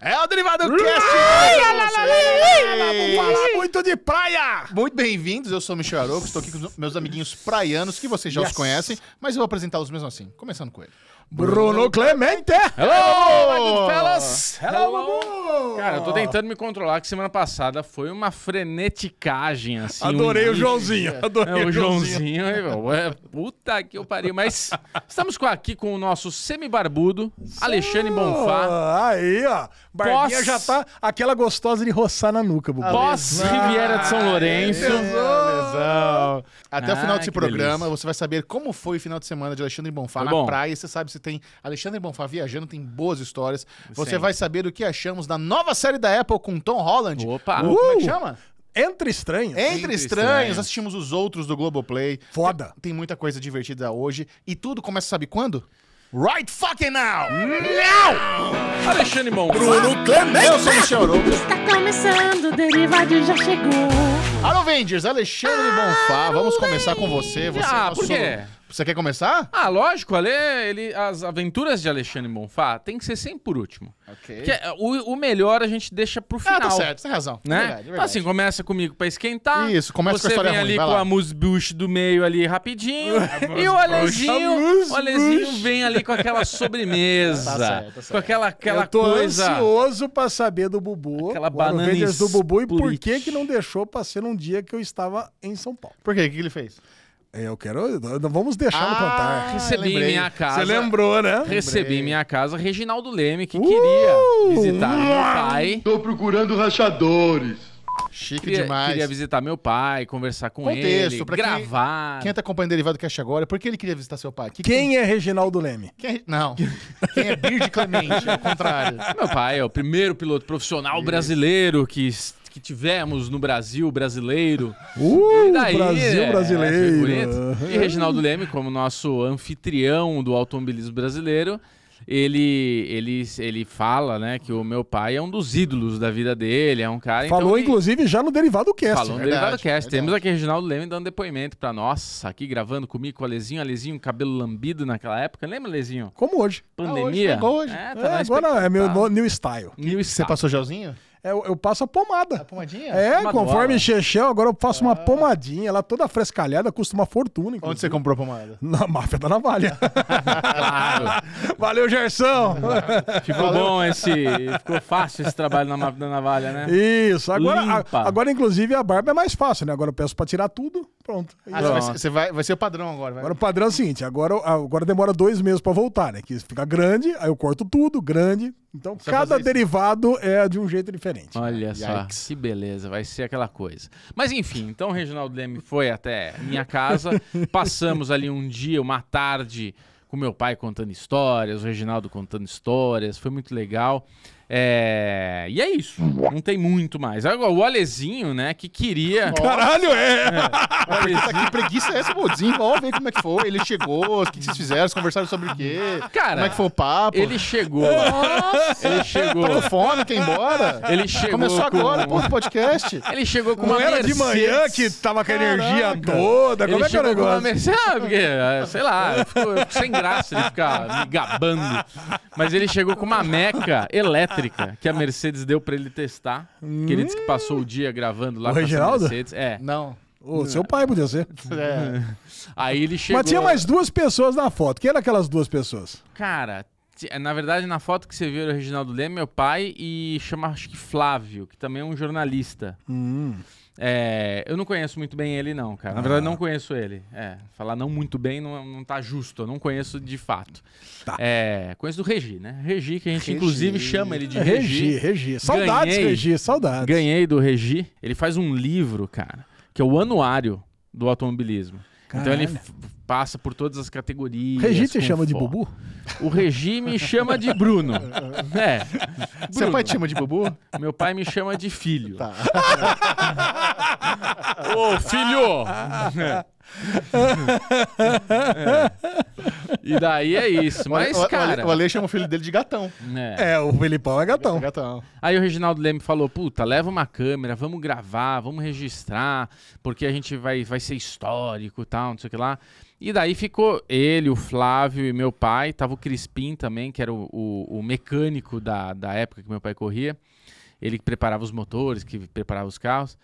É o Derivado Cast! Vamos falar muito de praia! Muito bem-vindos, eu sou o Michel Aroco, estou aqui com os meus amiguinhos praianos, que vocês já yes. os conhecem, mas eu vou apresentá-los mesmo assim, começando com ele. Bruno Clemente! Hello! Hello, Hello. Cara, eu tô tentando me controlar, que semana passada foi uma freneticagem, assim. Adorei um... o Joãozinho, é, adorei é, o, o Joãozinho. Joãozinho é, é puta que eu pariu. Mas estamos aqui com o nosso semi-barbudo, Alexandre ah, Bonfá. Aí, ó. Barbinha Pós... já tá aquela gostosa de roçar na nuca. Sinuca, Bubu. Pós Riviera de São ah, Lourenço. É Lesão. Até o ah, final desse programa, delícia. você vai saber como foi o final de semana de Alexandre Bonfá foi na bom. praia. Você sabe se tem Alexandre Bonfá viajando, tem boas histórias. Você Sim. vai saber o que achamos da nova série da Apple com Tom Holland. Opa! Uh! Como é que uh! chama? Entre Estranhos. Entre, Entre estranhos, estranhos, assistimos os outros do Globoplay. Foda. Tem, tem muita coisa divertida hoje. E tudo começa, sabe quando? right fucking now! Não! Alexandre Mão, Bruno Clemente! Eu sou Michel Arouca. Está começando, o Derivado já chegou. Alô, Vendors, Alexandre Bonfá, vamos começar com você. Você é ah, é nosso... por quê? Você quer começar? Ah, lógico, Ale, ele, as aventuras de Alexandre Bonfá tem que ser sempre por último. Ok. Porque é, o, o melhor a gente deixa pro final. Ah, tá certo, você tem razão. Né? Verdade, então, verdade. assim, começa comigo pra esquentar. Isso, começa com a história vem ali com a a musbush do meio ali rapidinho. e o Alezinho, o Alezinho vem ali com aquela sobremesa. Tá certo, tá certo. Com aquela, aquela Eu tô coisa... ansioso pra saber do Bubu. Aquela banana do Bubu e por que que não deixou pra ser um dia que eu estava em São Paulo. Por quê? O que ele fez? É, eu quero. Vamos deixar lo ah, contar. Recebi lembrei. minha casa. Você lembrou, né? Recebi lembrei. minha casa Reginaldo Leme, que uh, queria visitar uh, meu pai. Tô procurando rachadores. Chique queria, demais. Queria visitar meu pai, conversar com Contexto, ele, gravar. Quem, quem tá acompanhando o Derivado Cash agora, por que ele queria visitar seu pai? Que quem é Reginaldo Leme? Quem é... Não. quem é Bird Clemente, é o contrário. Meu pai é o primeiro piloto profissional brasileiro que que tivemos no Brasil brasileiro. Uh, e daí, Brasil é, brasileiro. É, e Reginaldo Leme, como nosso anfitrião do automobilismo brasileiro, ele, ele, ele fala, né, que o meu pai é um dos ídolos da vida dele, é um cara. Então Falou, então, inclusive, que... já no Derivado Cast. Falou no verdade, Derivado Cast. Verdade. Temos aqui o Reginaldo Leme dando depoimento pra nós, aqui gravando comigo com o Alezinho, Alezinho, cabelo lambido naquela época. Lembra, Alezinho? Como hoje. Pandemia. Ah, hoje, hoje. Tá é, tá é, agora é meu tá. new style. New style. Você passou gelzinho? É, eu, eu passo a pomada. A pomadinha? É, Pomadoala. conforme Chechel, agora eu passo ah. uma pomadinha. Ela toda frescalhada, custa uma fortuna. Inclusive. Onde você comprou a pomada? Na máfia da navalha. claro. Valeu, Gerson. Ficou Valeu. bom esse. Ficou fácil esse trabalho na máfia da navalha, né? Isso. Agora, a, agora, inclusive, a barba é mais fácil, né? Agora eu peço pra tirar tudo. Pronto. Ah, você vai, vai, vai, ser o padrão agora. Vai. Agora o padrão é o seguinte: agora, agora demora dois meses para voltar, né? Que fica grande, aí eu corto tudo, grande. Então cada derivado é de um jeito diferente. Olha Yikes. só, que beleza, vai ser aquela coisa. Mas enfim, então o Reginaldo Leme foi até minha casa, passamos ali um dia, uma tarde, com meu pai contando histórias, o Reginaldo contando histórias, foi muito legal. É... E é isso. Não tem muito mais. Agora, o Alezinho, né, que queria. Nossa. Caralho, é! é. que preguiça é essa, pô? Desenvolve aí como é que foi. Ele chegou, o que vocês fizeram? Vocês conversaram sobre o quê? Cara, como é que foi o papo? Ele chegou. Nossa. Ele chegou. Tá fome, quer ir embora? Ele chegou. Começou agora, o podcast. Ele chegou com Não uma era Mercedes. de manhã que tava com a energia Caraca. toda. Como ele é que é o negócio? Com uma Mercedes, ah, porque, sei lá, ficou sem graça ele ficar me gabando. Mas ele chegou com uma meca elétrica elétrica que a Mercedes deu para ele testar. que ele disse que passou o dia gravando lá o com a Mercedes. É. Não. O seu pai podia ser. É. Aí ele chegou. Mas tinha mais duas pessoas na foto. Quem eram aquelas duas pessoas? Cara, na verdade, na foto que você viu era o Reginaldo Leme, meu pai, e chama acho que Flávio, que também é um jornalista. Hum. É, eu não conheço muito bem ele, não, cara. Na verdade, não ah. conheço ele. É, falar não muito bem não, não tá justo. Eu não conheço de fato. Tá. É, conheço do Regi, né? Regi, que a gente Regi. inclusive chama ele de Regi. Regi, Regi. Saudades, ganhei, Regi, saudades. Ganhei do Regi. Ele faz um livro, cara, que é o Anuário do Automobilismo. Caralho. Então ele passa por todas as categorias. O te chama de Bubu? O regime chama de Bruno. é. Bruno. Seu pai te chama de Bubu? Meu pai me chama de filho. Tá. Ô, filho! é. E daí é isso. Mas, o, cara. O, o Ale chama o filho dele de gatão. É. é, o Felipão é gatão. é gatão. Aí o Reginaldo Leme falou: puta, leva uma câmera, vamos gravar, vamos registrar, porque a gente vai, vai ser histórico e tal, não sei o que lá. E daí ficou ele, o Flávio e meu pai. Tava o Crispim também, que era o, o, o mecânico da, da época que meu pai corria. Ele que preparava os motores, que preparava os carros.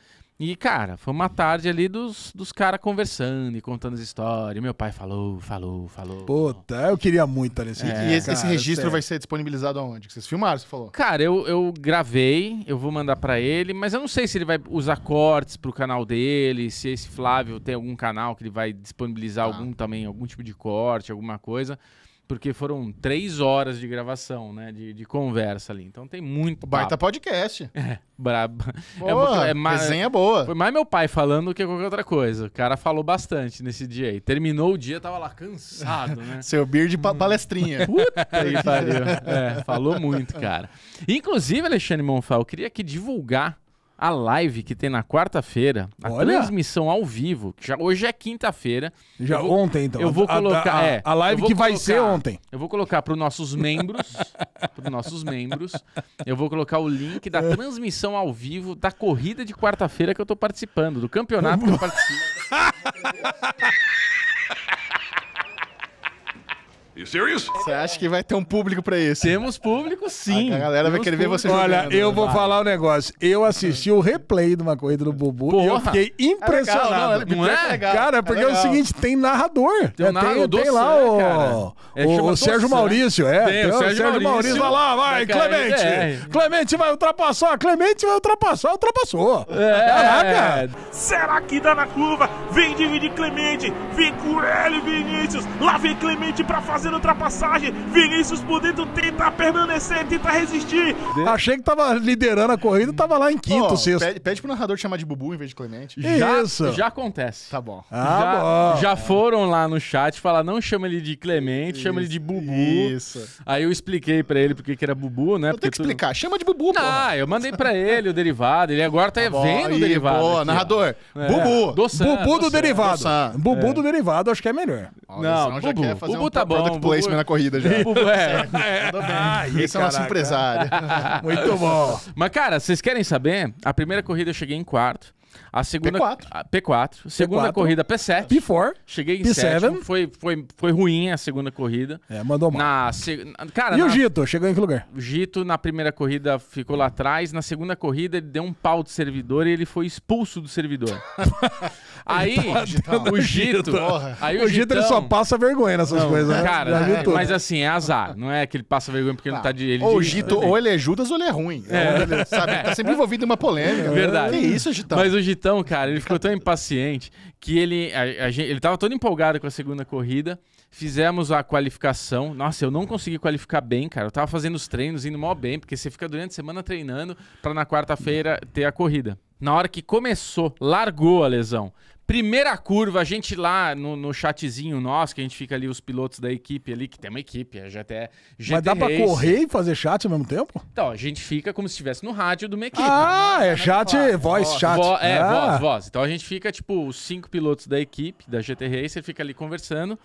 E, cara, foi uma tarde ali dos, dos caras conversando e contando as histórias. Meu pai falou, falou, falou. Puta, eu queria muito estar nesse é, E esse, cara, esse registro sério. vai ser disponibilizado aonde? Que vocês filmaram, você falou? Cara, eu, eu gravei, eu vou mandar para ele, mas eu não sei se ele vai usar cortes pro canal dele, se esse Flávio tem algum canal que ele vai disponibilizar ah. algum também, algum tipo de corte, alguma coisa porque foram três horas de gravação, né? De, de conversa ali. Então tem muito. Baita podcast. É, brabo. Boa, é, é mais, boa. Foi mais meu pai falando do que qualquer outra coisa. O cara falou bastante nesse dia aí. Terminou o dia, tava lá cansado, né? Seu beer de pa palestrinha. Puta que pariu. É, falou muito, cara. Inclusive, Alexandre Monfal, eu queria aqui divulgar a live que tem na quarta-feira, a Olha. transmissão ao vivo, que já, hoje é quinta-feira. Já vou, ontem, então. Eu vou colocar. A, a, é, a live que vai ser ontem. Eu vou colocar para os nossos membros. para os nossos membros. Eu vou colocar o link da transmissão ao vivo da corrida de quarta-feira que eu estou participando, do campeonato que eu participo. You serious? Você acha que vai ter um público para isso? Temos público, sim. A galera Temos vai querer público. ver você jogando. Olha, eu né? vou falar um negócio. Eu assisti o replay de uma corrida do Bubu Porra. e eu fiquei é impressionado. É legal, não, é? é legal, cara, porque é, é, o seguinte, tem narrador. Tem, um é, narrador, tem, tem lá o, né, é, o, o Sérgio né? Maurício, é. Tem, tem o Sérgio, Sérgio Maurício. Vai lá, vai, Clemente. Clemente vai ultrapassar, Clemente vai ultrapassar, ultrapassou. Caraca. Será que dá na curva? Vem dividir Clemente, vem Curélio Vinícius. Lá vem Clemente para fazer fazendo ultrapassagem. Vinícius por tenta permanecer, tenta resistir. Achei que tava liderando a corrida, tava lá em quinto, oh, sexto. Pede, pede pro narrador chamar de Bubu em vez de Clemente. Já, Isso. Já acontece. Tá bom. Ah, já, bom. já foram lá no chat falar, não chama ele de Clemente, isso, chama ele de Bubu. Isso. Aí eu expliquei pra ele porque que era Bubu, né? Eu tenho que tu... explicar, chama de Bubu, pô. Ah, eu mandei pra ele o derivado, ele agora tá, tá vendo aí, o derivado. Boa, narrador. É. Bubu. Doçan, Bubu do derivado. Bubu é. do derivado, acho que é melhor. Não, Bubu. Bubu tá bom. Product placement na corrida já. É, é. bem. Ai, ah, Esse é o nosso empresário. Muito bom. Mas, cara, vocês querem saber? A primeira corrida eu cheguei em quarto. A segunda P4, a P4 segunda P4, corrida P7. P4. Cheguei em P7. Sétimo, foi, foi, foi ruim a segunda corrida. É, mandou mal. Na, se, cara, e na, o Gito, chegou em que lugar? O Gito na primeira corrida ficou lá atrás, na segunda corrida ele deu um pau de servidor e ele foi expulso do servidor. aí tá o Gito, aí o, o Gito ele só passa vergonha nessas não, coisas, né? Cara, é, mas assim, é azar, não é que ele passa vergonha porque tá. não tá de ele Ou o Gito, ou ele é Judas ou ele é ruim. É. Ele, sabe, ele tá sempre envolvido em uma polêmica. Verdade. Que isso, Gitão? Mas o Gito então, cara, ele ficou tão impaciente que ele, a, a gente, ele tava todo empolgado com a segunda corrida. Fizemos a qualificação. Nossa, eu não consegui qualificar bem, cara. Eu tava fazendo os treinos, indo mó bem, porque você fica durante a semana treinando para na quarta-feira ter a corrida. Na hora que começou, largou a lesão. Primeira curva, a gente lá no, no chatzinho nosso, que a gente fica ali, os pilotos da equipe ali, que tem uma equipe, a é GT, GT Mas dá Race. pra correr e fazer chat ao mesmo tempo? Então, a gente fica como se estivesse no rádio de uma equipe. Ah, é, é chat, voz, chat. Vo é, ah. voz, voz. Então a gente fica, tipo, os cinco pilotos da equipe, da GT Racer, fica ali conversando.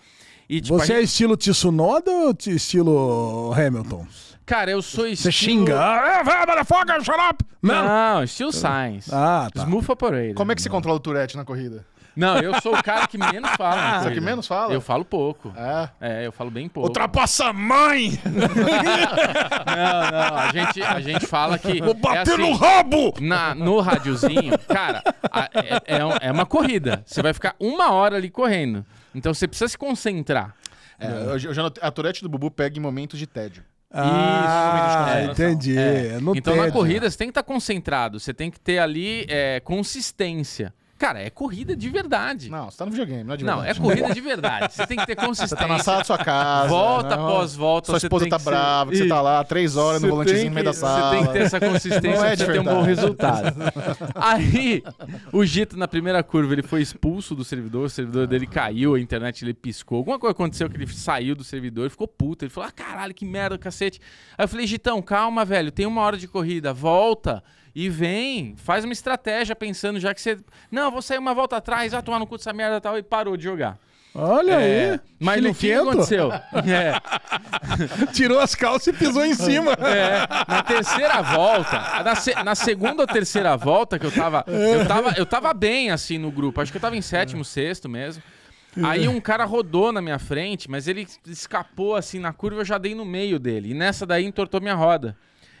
E, tipo, Você é gente... é estilo Tsunoda ou estilo Hamilton? Cara, eu sou estilo... Você xinga. Ah, motherfucker, shut up! Não, estilo tá. Sainz. Ah, tá. Smooth operator. Como é que se controla o Tourette na corrida? Não, eu sou o cara que menos fala. Ah, você que menos fala? Eu falo pouco. É? É, eu falo bem pouco. Ultrapassa a mãe! não, não, a gente, a gente fala que... Vou é bater é assim, no rabo! Na, no radiozinho, cara, a, é, é, é uma corrida. Você vai ficar uma hora ali correndo. Então você precisa se concentrar. É, eu, eu, a Tourette do Bubu pega em momentos de tédio. Ah, Isso, entendi. É. então tédio. na corrida você tem que estar tá concentrado, você tem que ter ali é, consistência. Cara, é corrida de verdade. Não, você tá no videogame, não é de Não, verdade. é corrida de verdade. Você tem que ter consistência. Você tá na sala da sua casa. Volta não, né? após volta. Sua esposa tá brava, ser... você tá lá três horas no volantezinho que... no meio da sala. Você tem que ter essa consistência é pra ter um bom resultado. Aí, o Gito, na primeira curva, ele foi expulso do servidor, o servidor dele caiu, a internet ele piscou. Alguma coisa aconteceu que ele saiu do servidor, ele ficou puto. Ele falou, ah, caralho, que merda, cacete. Aí eu falei, Gitão, calma, velho, tem uma hora de corrida, volta. E vem, faz uma estratégia pensando já que você. Não, vou sair uma volta atrás, vai tomar no cu dessa merda e tal, e parou de jogar. Olha é, aí. Mas no que aconteceu? É. Tirou as calças e pisou em cima. É, na terceira volta, na, se, na, segunda ou terceira volta que eu tava, é. eu tava, eu tava bem assim no grupo. Acho que eu tava em sétimo, sexto mesmo. É. Aí um cara rodou na minha frente, mas ele escapou assim na curva, eu já dei no meio dele. E nessa daí entortou minha roda.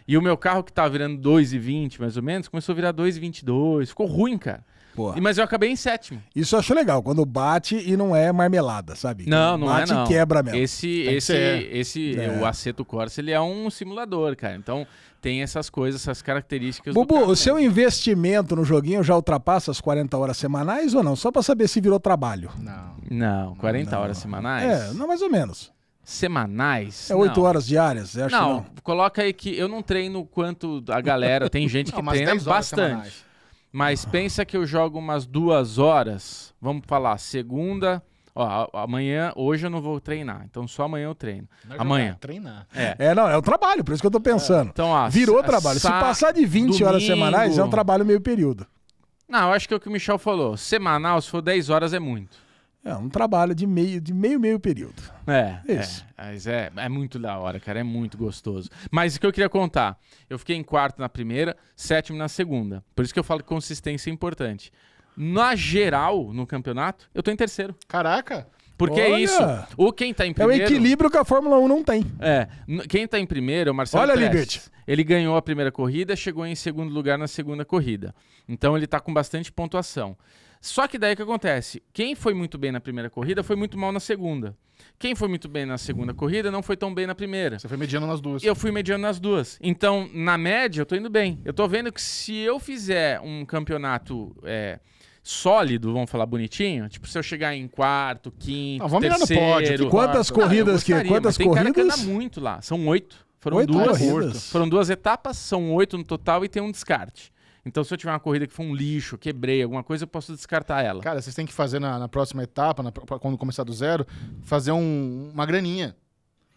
E o meu carro, que tava tá virando 2,20 mais ou menos, começou a virar 2,22. Ficou ruim, cara. Porra. Mas eu acabei em sétimo. Isso eu acho legal, quando bate e não é marmelada, sabe? Não, não é bate é não. e quebra mesmo. Esse, esse, esse é. o Aceto Corsa, ele é um simulador, cara. Então tem essas coisas, essas características. Bubu, carro, o seu investimento no joguinho já ultrapassa as 40 horas semanais ou não? Só para saber se virou trabalho. Não. Não, 40 não, horas semanais? É, não, mais ou menos semanais. É oito horas diárias, acho não, não, coloca aí que eu não treino quanto a galera. Tem gente que não, treina bastante. Mas pensa que eu jogo umas duas horas. Vamos falar, segunda. Ó, amanhã, hoje eu não vou treinar, então só amanhã eu treino. Não é amanhã. Jogar, treinar. É. é. não, é o trabalho, por isso que eu tô pensando. É. Então, ó, Virou trabalho. Se passar de 20 domingo... horas semanais, é um trabalho meio período. Não, eu acho que é o que o Michel falou. Semanal, se for 10 horas, é muito. É um trabalho de meio, de meio, meio período. É, é, é. isso. É, mas é, é muito da hora, cara. É muito gostoso. Mas o que eu queria contar? Eu fiquei em quarto na primeira, sétimo na segunda. Por isso que eu falo que consistência é importante. Na geral, no campeonato, eu tô em terceiro. Caraca! Porque é Olha, é isso. O quem tá em primeiro. É o equilíbrio que a Fórmula 1 não tem. É. Quem tá em primeiro é o Marcelo Olha, Prestes. Ele ganhou a primeira corrida, chegou em segundo lugar na segunda corrida. Então ele tá com bastante pontuação. Só que daí o que acontece? Quem foi muito bem na primeira corrida foi muito mal na segunda. Quem foi muito bem na segunda corrida não foi tão bem na primeira. Você foi mediano nas duas. Eu fui mediano nas duas. Então, na média, eu tô indo bem. Eu tô vendo que se eu fizer um campeonato é, sólido, vamos falar bonitinho, tipo, se eu chegar em quarto, quinto, não, vamos terceiro... Vamos mirar no pódio. Quantas quarto, corridas gostaria, que... Quantas tem corridas? cara que anda muito lá. São oito. Foram oito duas. Corridas. Foram duas etapas, são oito no total e tem um descarte. Então, se eu tiver uma corrida que for um lixo, quebrei, alguma coisa, eu posso descartar ela. Cara, vocês têm que fazer na, na próxima etapa, na, quando começar do zero, fazer um, uma graninha.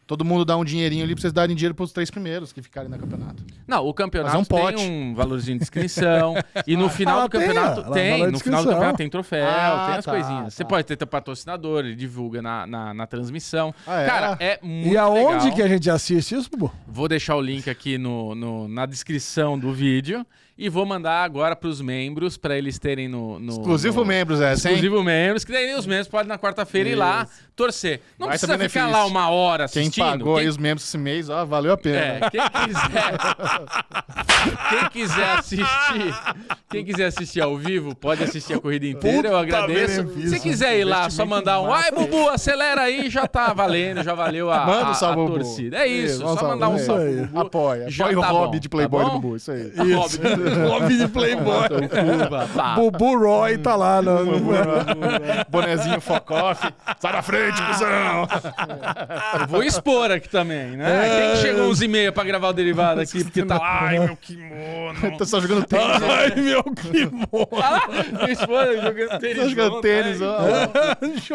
Todo mundo dá um dinheirinho ali pra vocês darem dinheiro pros três primeiros que ficarem no campeonato. Não, o campeonato um tem um valorzinho de inscrição. e no ah, final ah, do campeonato tem. tem, tem no final do campeonato tem troféu, ah, tem as tá, coisinhas. Tá. Você pode ter teu patrocinador, ele divulga na, na, na transmissão. Ah, é? Cara, é muito E aonde legal. que a gente assiste isso, Bubu? Vou deixar o link aqui no, no na descrição do vídeo. E vou mandar agora para os membros, para eles terem no. no exclusivo no... membros, é, Exclusivo membros, que daí os membros podem na quarta-feira ir lá torcer. Não Vai precisa ficar lá uma hora assistindo. Quem pagou quem... aí os membros esse mês, ó, valeu a pena. É, quem quiser. quem quiser assistir. Quem quiser assistir ao vivo, pode assistir a corrida inteira, Puta eu agradeço. Se quiser ir lá, só mandar um. Ai, Bubu, acelera aí, já tá valendo, já valeu a, Manda a, a torcida. É isso, só mandar um salve. É apoia. Apoia o tá hobby de Playboy tá do Bubu, isso aí. Isso. Hobby de Playboy. Bubu Roy tá lá. No... Né? Bonezinho Focoff. Sai da frente, cuzão! Eu vou expor aqui também, né? É. Quem chegou uns e meia pra gravar o derivado aqui? Porque tá. Ai, meu kimono. Tô tá só jogando tênis. Né? Ai, meu kimono. Ah, minha esposa jogando tênis. Tô né? jogando tênis, ó.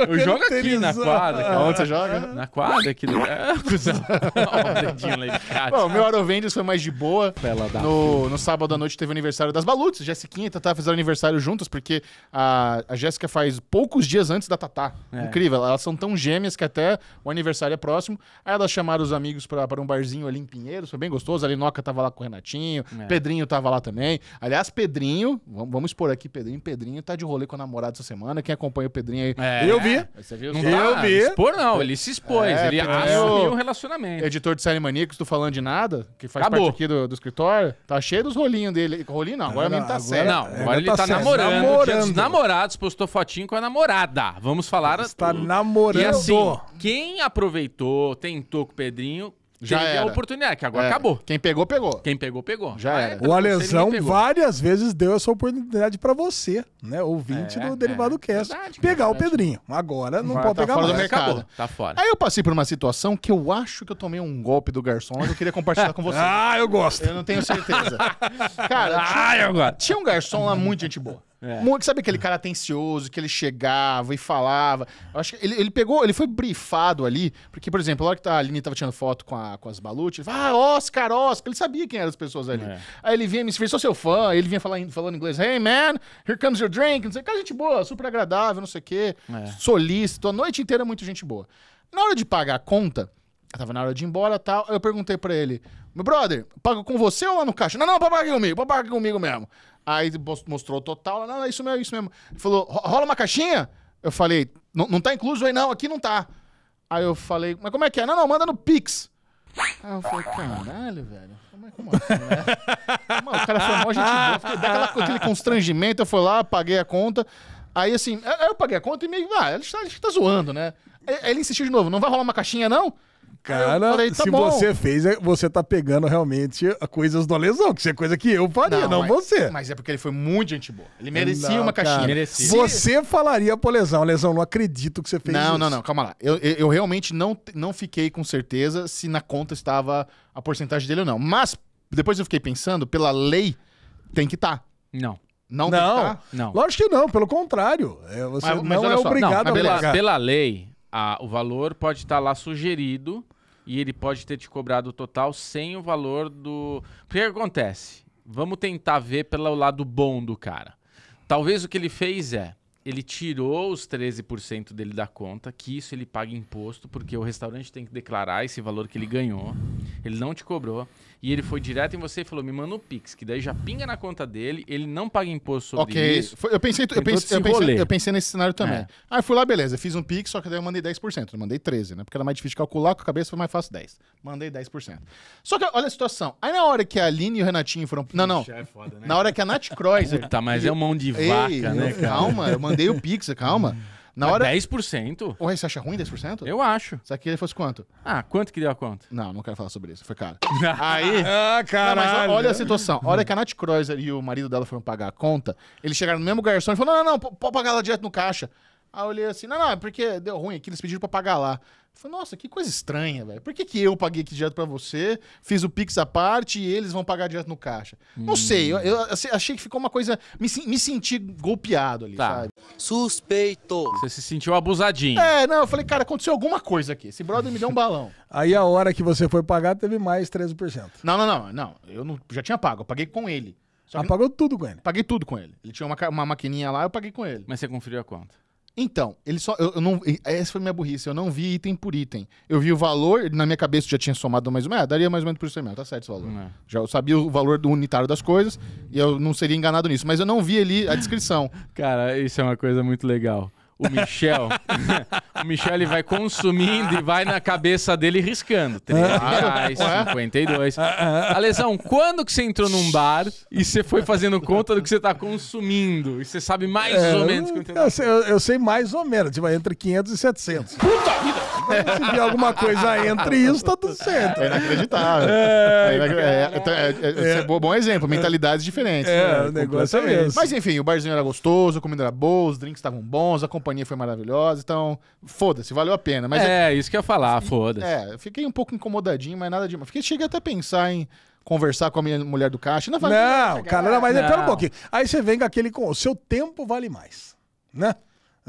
Eu jogo aqui na quadra. Cara. Onde você joga? Na quadra aqui. É, cuzão. Ó, o dedinho lá Bom, meu Arovendes foi mais de boa. No, no sábado à noite hoje teve aniversário das Balutes. Jessiquinha e Tatá fizeram aniversário juntas, porque a, a Jéssica faz poucos dias antes da Tatá. É. Incrível. Elas são tão gêmeas que até o aniversário é próximo. Aí elas chamaram os amigos para um barzinho ali em Pinheiros, foi bem gostoso. A Linoca tava lá com o Renatinho, é. Pedrinho tava lá também. Aliás, Pedrinho, vamos, vamos expor aqui Pedrinho. Pedrinho tá de rolê com a namorada essa semana. Quem acompanha o Pedrinho aí? É. Eu vi. É, você viu? Não tá? eu tá, vi. Expor não, ele se expôs. É, ele assumiu um é relacionamento. Editor de Série Maníacos, tô falando de nada, que faz Acabou. parte aqui do, do escritório. Tá cheio dos rolinhos dele ele. Rolim não, agora o menino tá sério. Não, agora, agora ele tá, tá namorando. namorando. Dos namorados, postou fotinho com a namorada. Vamos falar. Está namorando. E assim, quem aproveitou, tentou com o Pedrinho, já era. a oportunidade, que agora é. acabou. Quem pegou, pegou. Quem pegou, pegou. Já ah, é? era. O Alesão várias vezes deu essa oportunidade para você, né? Ouvinte é, do é. Derivado é, Cast. Verdade, pegar verdade. o Pedrinho. Agora não Vai, pode tá pegar fora mais. Do mercado. Tá fora. Aí eu passei por uma situação que eu acho que eu tomei um golpe do garçom, mas eu queria compartilhar com você. ah, eu gosto. Eu não tenho certeza. Cara, ah, eu tinha um garçom lá muito gente boa. É. sabe aquele cara atencioso que ele chegava e falava? Eu acho que ele, ele pegou, ele foi brifado ali, porque, por exemplo, a hora que tá, a Aline tava tirando foto com, a, com as balutes ele falava, ah, Oscar, Oscar, ele sabia quem eram as pessoas ali. É. Aí ele vinha, me fez, sou seu fã, aí ele vinha falando, falando inglês, hey man, here comes your drink, não sei cara, gente boa, super agradável, não sei o quê, é. solícito, a noite inteira muito gente boa. Na hora de pagar a conta, eu tava na hora de ir embora tal. Eu perguntei pra ele: Meu brother, pago com você ou lá no caixa? Não, não, paga comigo, paga comigo mesmo. Aí mostrou o total. não, é isso mesmo, é isso mesmo. Ele falou, rola uma caixinha? Eu falei, não tá incluso aí não, aqui não tá. Aí eu falei, mas como é que é? Não, não, manda no Pix. Aí eu falei, caralho, velho. Como é, assim, né? Mano, o cara foi mó gente boa. Fiquei, daquela, aquele constrangimento, eu fui lá, paguei a conta. Aí assim, eu, eu paguei a conta e meio, ah, ele tá, ele está zoando, né? Aí ele insistiu de novo, não vai rolar uma caixinha não? Cara, falei, tá se bom. você fez, é, você tá pegando realmente coisas do Alesão, que isso é coisa que eu faria, não, não mas, você. Mas é porque ele foi muito gente boa. Ele merecia não, uma caixinha. Cara, merecia. Você falaria pro lesão, lesão, não acredito que você fez não, isso. Não, não, calma lá. Eu, eu, eu realmente não, não fiquei com certeza se na conta estava a porcentagem dele ou não. Mas depois eu fiquei pensando, pela lei, tem que estar. Tá. Não. Não, não, tá? não. Lógico que não, pelo contrário. É, você mas, mas não é obrigado não, a pela, pagar. Pela lei, a, o valor pode estar tá lá sugerido e ele pode ter te cobrado o total sem o valor do. O que acontece? Vamos tentar ver pelo lado bom do cara. Talvez o que ele fez é ele tirou os 13% dele da conta, que isso ele paga imposto, porque o restaurante tem que declarar esse valor que ele ganhou. Ele não te cobrou e ele foi direto em você e falou: me manda o Pix, que daí já pinga na conta dele, ele não paga imposto sobre okay. isso. Ok, eu pensei, eu pensei, eu, pensei, eu pensei nesse cenário também. É. Aí fui lá, beleza, fiz um Pix, só que daí eu mandei 10%, eu mandei 13%, né? Porque era mais difícil de calcular, com a cabeça foi mais fácil 10%. Mandei 10%. Só que olha a situação. Aí na hora que a Aline e o Renatinho foram. Não, não. É foda, né? Na hora que a Nath Cross Puta, mas é um mão de vaca, Ei, né, cara? Calma, eu mandei o Pix, calma. Na hora... 10%? Ué, você acha ruim 10%? Eu acho. Se aqui ele fosse quanto? Ah, quanto que deu a conta? Não, não quero falar sobre isso. Foi caro. Aí... ah, caralho. Mas olha a situação. olha que a Nath Kreuzer e o marido dela foram pagar a conta, eles chegaram no mesmo garçom e falaram, não, não, não, pode pagar ela direto no caixa. Aí eu olhei assim, não, não, é porque deu ruim aqui, eles pediram pra pagar lá. Eu falei, nossa, que coisa estranha, velho. Por que, que eu paguei aqui direto pra você, fiz o Pix à parte e eles vão pagar direto no caixa? Hum. Não sei, eu, eu, assim, achei que ficou uma coisa. Me, me senti golpeado ali, tá. sabe? Suspeito. Você se sentiu abusadinho. É, não, eu falei, cara, aconteceu alguma coisa aqui. Esse brother me deu um balão. Aí a hora que você foi pagar, teve mais 13%. Não, não, não, não. Eu não, já tinha pago, eu paguei com ele. apagou ah, pagou tudo com ele? Paguei tudo com ele. Ele tinha uma, uma maquininha lá, eu paguei com ele. Mas você conferiu a conta? Então, ele só. Eu, eu, não, essa foi minha burrice. Eu não vi item por item. Eu vi o valor, na minha cabeça já tinha somado mais ou menos. Ah, daria mais ou menos por isso mesmo, tá certo esse valor. É. Já eu sabia o valor do unitário das coisas e eu não seria enganado nisso. Mas eu não vi ali a descrição. Cara, isso é uma coisa muito legal o Michel, o Michel ele vai consumindo e vai na cabeça dele riscando. 13 é. reais, 52. É. É, Alesão, quando que você entrou num bar e você foi fazendo conta do que você está consumindo? E você sabe mais é, ou menos quanto eu, sei, eu, eu sei mais ou menos, tipo, entre 500 e 700. Puta vida! Então, se vier alguma coisa entre isso, tá tudo certo. É inacreditável. É, então, bom exemplo, mentalidades diferentes. É, né? o negócio é mesmo. Mas enfim, o barzinho era gostoso, a comida era boa, os drinks estavam bons, a companhia foi maravilhosa, então foda-se, valeu a pena. Mas é, é isso que eu ia falar, foda-se. É, fiquei um pouco incomodadinho, mas nada demais. Fiquei, cheguei até a pensar em conversar com a minha mulher do caixa. Não, não cara, não, mas não. É, pera um pouquinho. Aí você vem com aquele... O seu tempo vale mais, né?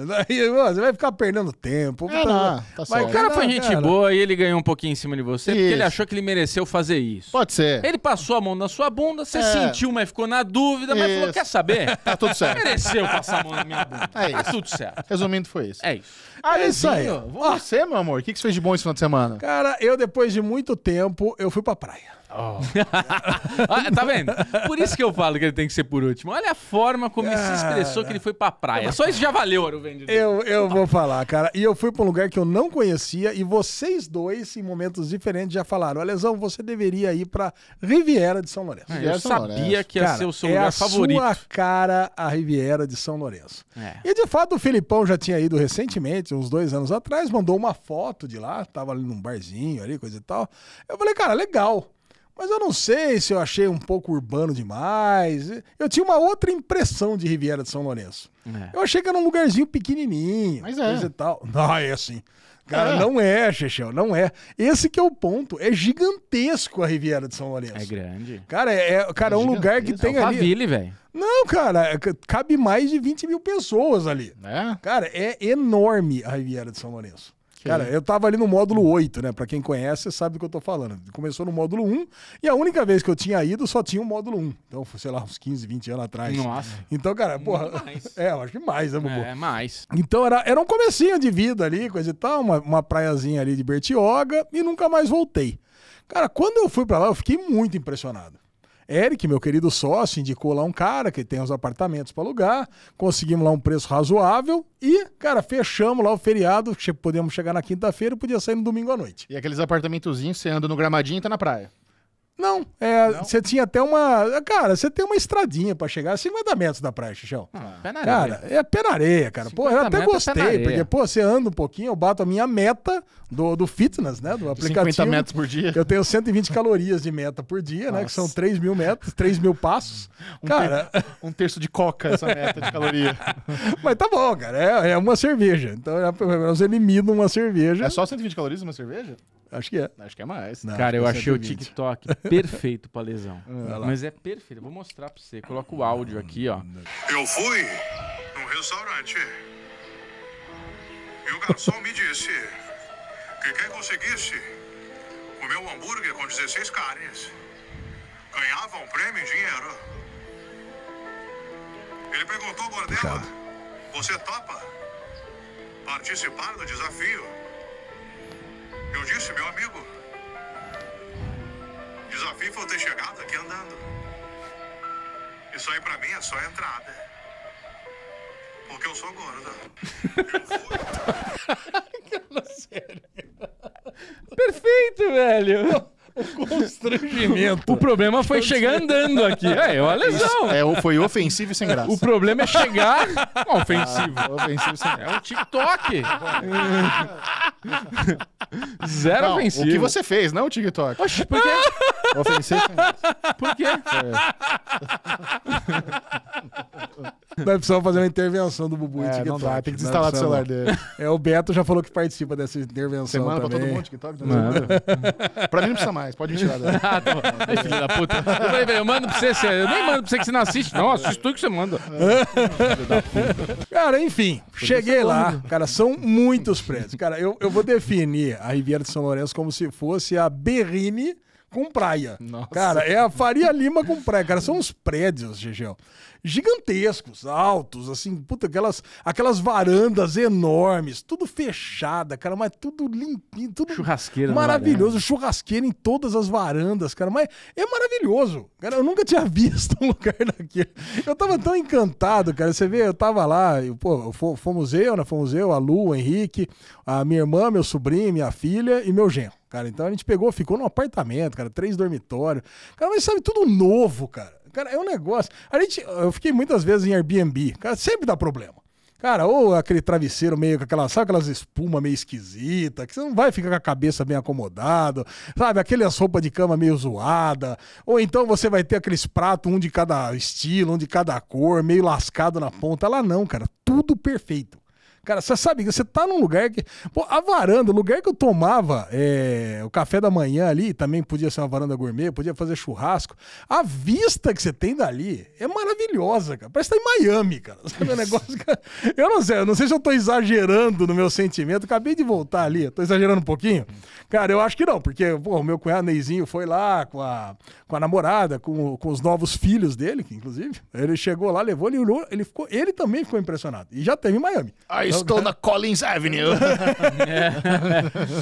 você vai ficar perdendo tempo. É, tá, tá mas o cara foi gente boa e ele ganhou um pouquinho em cima de você isso. porque ele achou que ele mereceu fazer isso. Pode ser. Ele passou a mão na sua bunda, você é. sentiu, mas ficou na dúvida, mas isso. falou: quer saber? Tá tudo certo. Mereceu passar a mão na minha bunda. É tá isso. Tá tudo certo. Resumindo, foi isso. É isso. Ah, é isso aí. Você, meu amor, o que, que você fez de bom esse final de semana? Cara, eu depois de muito tempo, eu fui pra praia. Oh. ah, tá vendo? Por isso que eu falo que ele tem que ser por último. Olha a forma como ele se expressou que ele foi pra praia. Só isso já valeu, Aruvendi. Eu, eu vou falar, cara. E eu fui pra um lugar que eu não conhecia e vocês dois, em momentos diferentes, já falaram: Alesão, você deveria ir pra Riviera de São Lourenço. Ah, eu sabia que ia ser o seu é lugar a favorito. sua cara a Riviera de São Lourenço. É. E de fato o Filipão já tinha ido recentemente recentemente, uns dois anos atrás, mandou uma foto de lá, tava ali num barzinho ali, coisa e tal. Eu falei, cara, legal. Mas eu não sei se eu achei um pouco urbano demais. Eu tinha uma outra impressão de Riviera de São Lourenço. É. Eu achei que era um lugarzinho pequenininho, Mas é. coisa e tal. Não, ah, é assim. Cara, é. não é, Chechel, não é. Esse que é o ponto. É gigantesco a Riviera de São Lourenço. É grande. Cara, é, é cara, é um lugar que tem ali... É o Faville, velho. Não, cara, é cabe mais de 20 mil pessoas ali. É? Cara, é enorme a Riviera de São Lourenço. Que... Cara, é? eu tava ali no módulo 8, né? Pra quem conhece, sabe do que eu tô falando. Começou no módulo 1 e a única vez que eu tinha ido só tinha o módulo 1. Então, sei lá, uns 15, 20 anos atrás. Nossa. Então, cara, porra. É, eu acho que mais, né, Bubu? É, mais. Então, era, era um comecinho de vida ali, coisa e tal, uma, uma praiazinha ali de Bertioga e nunca mais voltei. Cara, quando eu fui para lá, eu fiquei muito impressionado. Eric, meu querido sócio, indicou lá um cara que tem os apartamentos para alugar, conseguimos lá um preço razoável e, cara, fechamos lá o feriado, podemos chegar na quinta-feira e podia sair no domingo à noite. E aqueles apartamentozinhos, você anda no gramadinho e tá na praia. Não, é, não, você tinha até uma. Cara, você tem uma estradinha para chegar a 50 metros da praia, Chichão. Ah, cara, é pé na areia, cara. Pô, eu até é gostei, porque, pô, você anda um pouquinho, eu bato a minha meta do, do fitness, né? Do aplicativo. 50 metros por dia. Eu tenho 120 calorias de meta por dia, Nossa. né? Que são 3 mil metros, 3 mil passos. Um cara. Ter, um terço de coca essa meta de caloria. Mas tá bom, cara. É, é uma cerveja. Então, é, pelo menos ele uma cerveja. É só 120 calorias uma cerveja? Acho que é. Acho que é mais. Não, Cara, eu achei 120. o TikTok perfeito pra lesão. É, Mas é perfeito. vou mostrar pra você. Coloca o áudio aqui, ó. Eu fui num restaurante. E o garçom me disse que quem conseguisse comer um hambúrguer com 16 carnes ganhava um prêmio em dinheiro. Ele perguntou a Bordela: Você topa participar do desafio? Eu disse, meu amigo. Desafio foi ter chegado aqui andando. Isso aí pra mim é só entrada. Porque eu sou gorda. Cara, sério. Perfeito, velho. O constrangimento. O problema foi chegar andando aqui. É, é uma lesão. É, foi ofensivo e sem graça. O problema é chegar ofensivo. Ah, ofensivo sem graça. É um TikTok. Zero não, ofensivo. O que você fez, não o TikTok. Oxe, por quê? ofensivo sem graça. Por quê? É. Nós é fazer uma intervenção do Bubu é, em TikTok. Não dá, tem que é desinstalar do celular dele. É, o Beto já falou que participa dessa intervenção Semana pra todo mundo TikTok. Tá pra mim não precisa mais mais. Pode me tirar daí. ah, tá Filho da puta. Eu falei, velho, eu mando pra você, você. Eu nem mando pra você que você não assiste. Não, assisto tudo que você manda. É. cara, enfim, cheguei é lá. Né? Cara, são muitos prédios. Cara, eu, eu vou definir a Riviera de São Lourenço como se fosse a Berrine com praia. Nossa. Cara, é a Faria Lima com praia. Cara, são uns prédios, Gegel gigantescos, altos, assim, puta, aquelas, aquelas varandas enormes, tudo fechada, cara, mas tudo limpinho, tudo churrasqueira maravilhoso, churrasqueira em todas as varandas, cara, mas é maravilhoso. Cara, eu nunca tinha visto um lugar daquele. Eu tava tão encantado, cara, você vê, eu tava lá, eu, pô, fomos eu, né, fomos eu, a Lu, o Henrique, a minha irmã, meu sobrinho, minha filha e meu genro, cara. Então a gente pegou, ficou num apartamento, cara, três dormitórios. Cara, mas sabe, tudo novo, cara Cara, é um negócio. A gente, eu fiquei muitas vezes em Airbnb. Cara, sempre dá problema. Cara, ou aquele travesseiro meio com aquela, sabe aquelas espuma meio esquisita, que você não vai ficar com a cabeça bem acomodado, sabe? Aquelas roupa de cama meio zoada, ou então você vai ter aqueles pratos, um de cada estilo, um de cada cor, meio lascado na ponta. Lá não, cara, tudo perfeito. Cara, você sabe que você tá num lugar que. Pô, a varanda, o lugar que eu tomava é, o café da manhã ali, também podia ser uma varanda gourmet, podia fazer churrasco. A vista que você tem dali é maravilhosa, cara. Parece que tá em Miami, cara. Sabe o negócio, cara? Eu não sei, eu não sei se eu tô exagerando no meu sentimento. Acabei de voltar ali, tô exagerando um pouquinho. Cara, eu acho que não, porque, pô, o meu cunhado Neizinho foi lá com a, com a namorada, com, com os novos filhos dele, que, inclusive. Ele chegou lá, levou, ele olhou, ele ficou. Ele também ficou impressionado. E já teve em Miami. Ah, isso estou na Collins Avenue. É.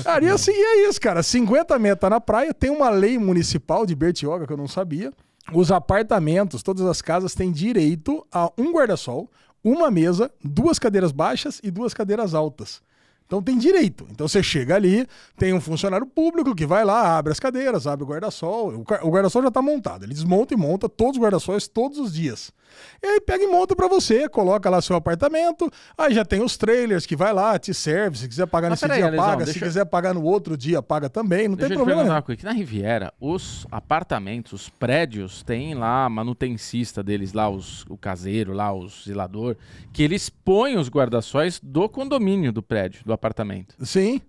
cara, e assim, é isso, cara. 50 metros tá na praia, tem uma lei municipal de Bertioga que eu não sabia. Os apartamentos, todas as casas têm direito a um guarda-sol, uma mesa, duas cadeiras baixas e duas cadeiras altas. Então tem direito. Então você chega ali, tem um funcionário público que vai lá, abre as cadeiras, abre o guarda-sol. O guarda-sol já está montado. Ele desmonta e monta todos os guarda-sóis todos os dias. E aí pega e monta para você, coloca lá seu apartamento, aí já tem os trailers que vai lá, te serve, se quiser pagar Mas nesse dia, paga, se quiser pagar no outro dia, paga também, não deixa tem problema. Te uma coisa, que na Riviera, os apartamentos, os prédios, tem lá manutencista deles lá, os, o caseiro lá, o zelador, que eles põem os guarda-sóis do condomínio do prédio, do apartamento. Sim.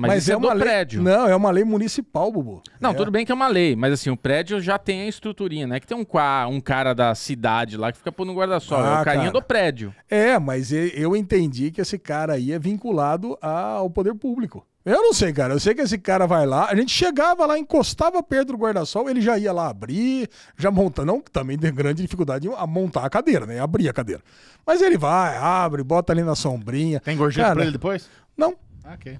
Mas, mas é, é uma lei... prédio. Não, é uma lei municipal, Bubu. Não, é. tudo bem que é uma lei, mas assim, o prédio já tem a estruturinha, né? Que tem um, um cara da cidade lá que fica pondo um guarda-sol. Ah, é o ah, carinha cara. Tá. do prédio. É, mas eu entendi que esse cara aí é vinculado ao poder público. Eu não sei, cara. Eu sei que esse cara vai lá. A gente chegava lá, encostava perto do guarda-sol, ele já ia lá abrir, já monta. Não, também tem grande dificuldade em montar a cadeira, né? Abrir a cadeira. Mas ele vai, abre, bota ali na sombrinha. Tem gorjeta cara, pra ele depois? Não. Ah, ok.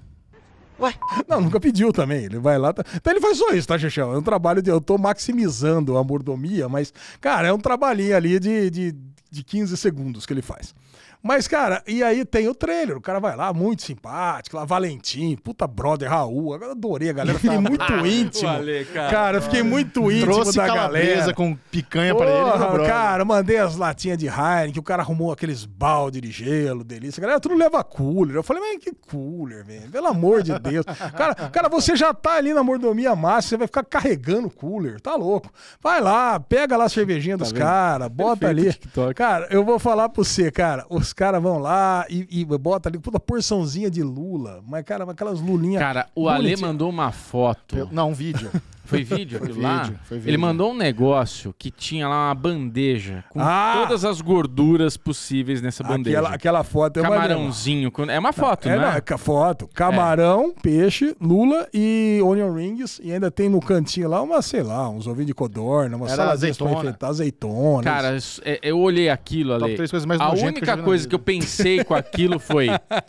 Ué? Não, nunca pediu também. Ele vai lá. Tá... Então ele faz só isso, tá, Xixão? É um trabalho de. Eu tô maximizando a mordomia, mas, cara, é um trabalhinho ali de, de, de 15 segundos que ele faz. Mas, cara, e aí tem o trailer. O cara vai lá, muito simpático, lá, Valentim, puta brother, Raul. adorei a galera. Eu fiquei muito íntimo. Ale, cara. cara, eu fiquei muito íntimo Trouxe da galera. com picanha para pra ele. Cara, mandei as latinhas de Heineken, que o cara arrumou aqueles balde de gelo, delícia. A galera tudo leva cooler. Eu falei, mas que cooler, velho. Pelo amor de Deus. Cara, cara, você já tá ali na mordomia máxima, você vai ficar carregando cooler. Tá louco. Vai lá, pega lá a cervejinha tá dos caras, bota Perfeito, ali. TikTok. Cara, eu vou falar pra você, cara. Os os caras vão lá e, e bota ali toda porçãozinha de lula. Mas, cara, aquelas lulinhas. Cara, o Ale mandou uma foto. não, um vídeo. Foi vídeo aquilo lá? Vídeo, vídeo. Ele mandou um negócio que tinha lá uma bandeja com ah! todas as gorduras possíveis nessa bandeja. Aquela, aquela foto é Camarãozinho. Uma... É uma foto, é não, é, né? É foto. Camarão, é. peixe, lula e onion rings. E ainda tem no cantinho lá uma, sei lá, uns ovinhos de codorna, uma Era azeitona. Enfeitar, azeitonas. Cara, é, eu olhei aquilo ali. A única que coisa que eu pensei com aquilo foi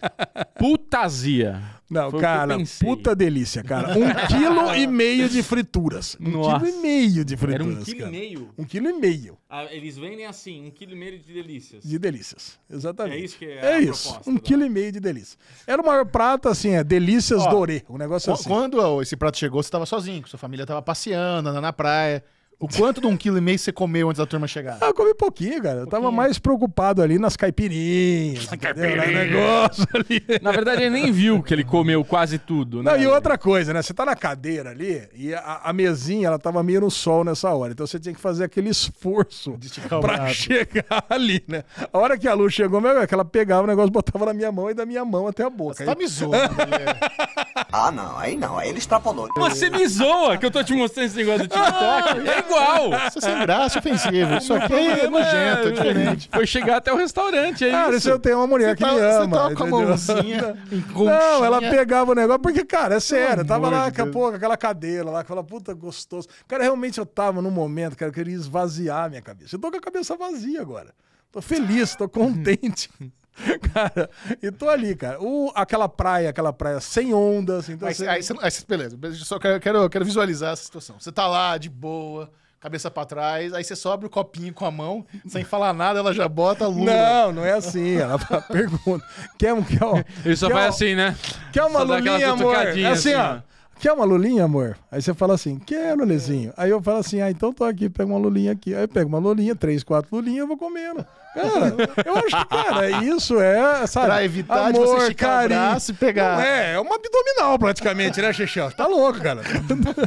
putazia. Não, Foi cara, puta delícia, cara. Um quilo e meio de frituras. Um Nossa. quilo e meio de frituras. Era um quilo cara. e meio? Um quilo e meio. Ah, eles vendem assim, um quilo e meio de delícias. De delícias, exatamente. É isso que é, é a isso. Proposta, um tá? quilo e meio de delícias. Era o maior prato, assim, é delícias Ó, dorê. Um negócio é assim. Quando esse prato chegou, você estava sozinho, sua família estava passeando, andando na praia. O quanto de um quilo e meio você comeu antes da turma chegar? Ah, eu comi pouquinho, cara. Eu pouquinho. tava mais preocupado ali nas caipirinhas. Na caipirinha. negócio ali. Na verdade, ele nem viu que ele comeu quase tudo, né? Não, e outra coisa, né? Você tá na cadeira ali e a, a mesinha, ela tava meio no sol nessa hora. Então você tinha que fazer aquele esforço pra chegar ali, né? A hora que a luz chegou, meu, é que ela pegava o negócio, botava na minha mão e da minha mão até a boca. Você aí... tá me zoando, né? Ah, não. Aí não. Aí ele extrapolou. Você me zoa que eu tô te mostrando esse negócio do TikTok. Ah, igual. Isso é sem graça, ofensivo. Isso aqui é nojento, é diferente. Foi chegar até o restaurante, é cara, isso. eu tenho uma mulher você que tá, me ama. Você tá tava com a mãozinha Não, ela pegava o negócio, porque, cara, é sério. Tava lá, daqui a pouco, aquela cadeira lá, que fala, puta, gostoso. Cara, realmente eu tava num momento, cara, eu queria esvaziar minha cabeça. Eu tô com a cabeça vazia agora. Tô feliz, tô contente. Cara, e tô ali, cara. O, aquela praia, aquela praia sem ondas. Então Mas, você... Aí, você, aí, beleza, só quero, quero, quero visualizar essa situação. Você tá lá, de boa, cabeça para trás, aí você sobe o copinho com a mão, sem falar nada, ela já bota a lula. Não, não é assim. Ela pergunta. Quer, quer, Ele só quer, vai assim, né? Quer uma só amor? É assim, assim, ó. Né? Quer uma lulinha, amor? Aí você fala assim, quer, Lulezinho? É. Aí eu falo assim, ah, então tô aqui, pega uma lulinha aqui. Aí pega uma lulinha, três, quatro lulinhas, eu vou comendo. Cara, eu acho que, cara, isso é, sabe? Pra evitar amor, de você esticar carinho. o braço e pegar. Não é, é uma abdominal praticamente, né, Xixão? Tá louco, cara.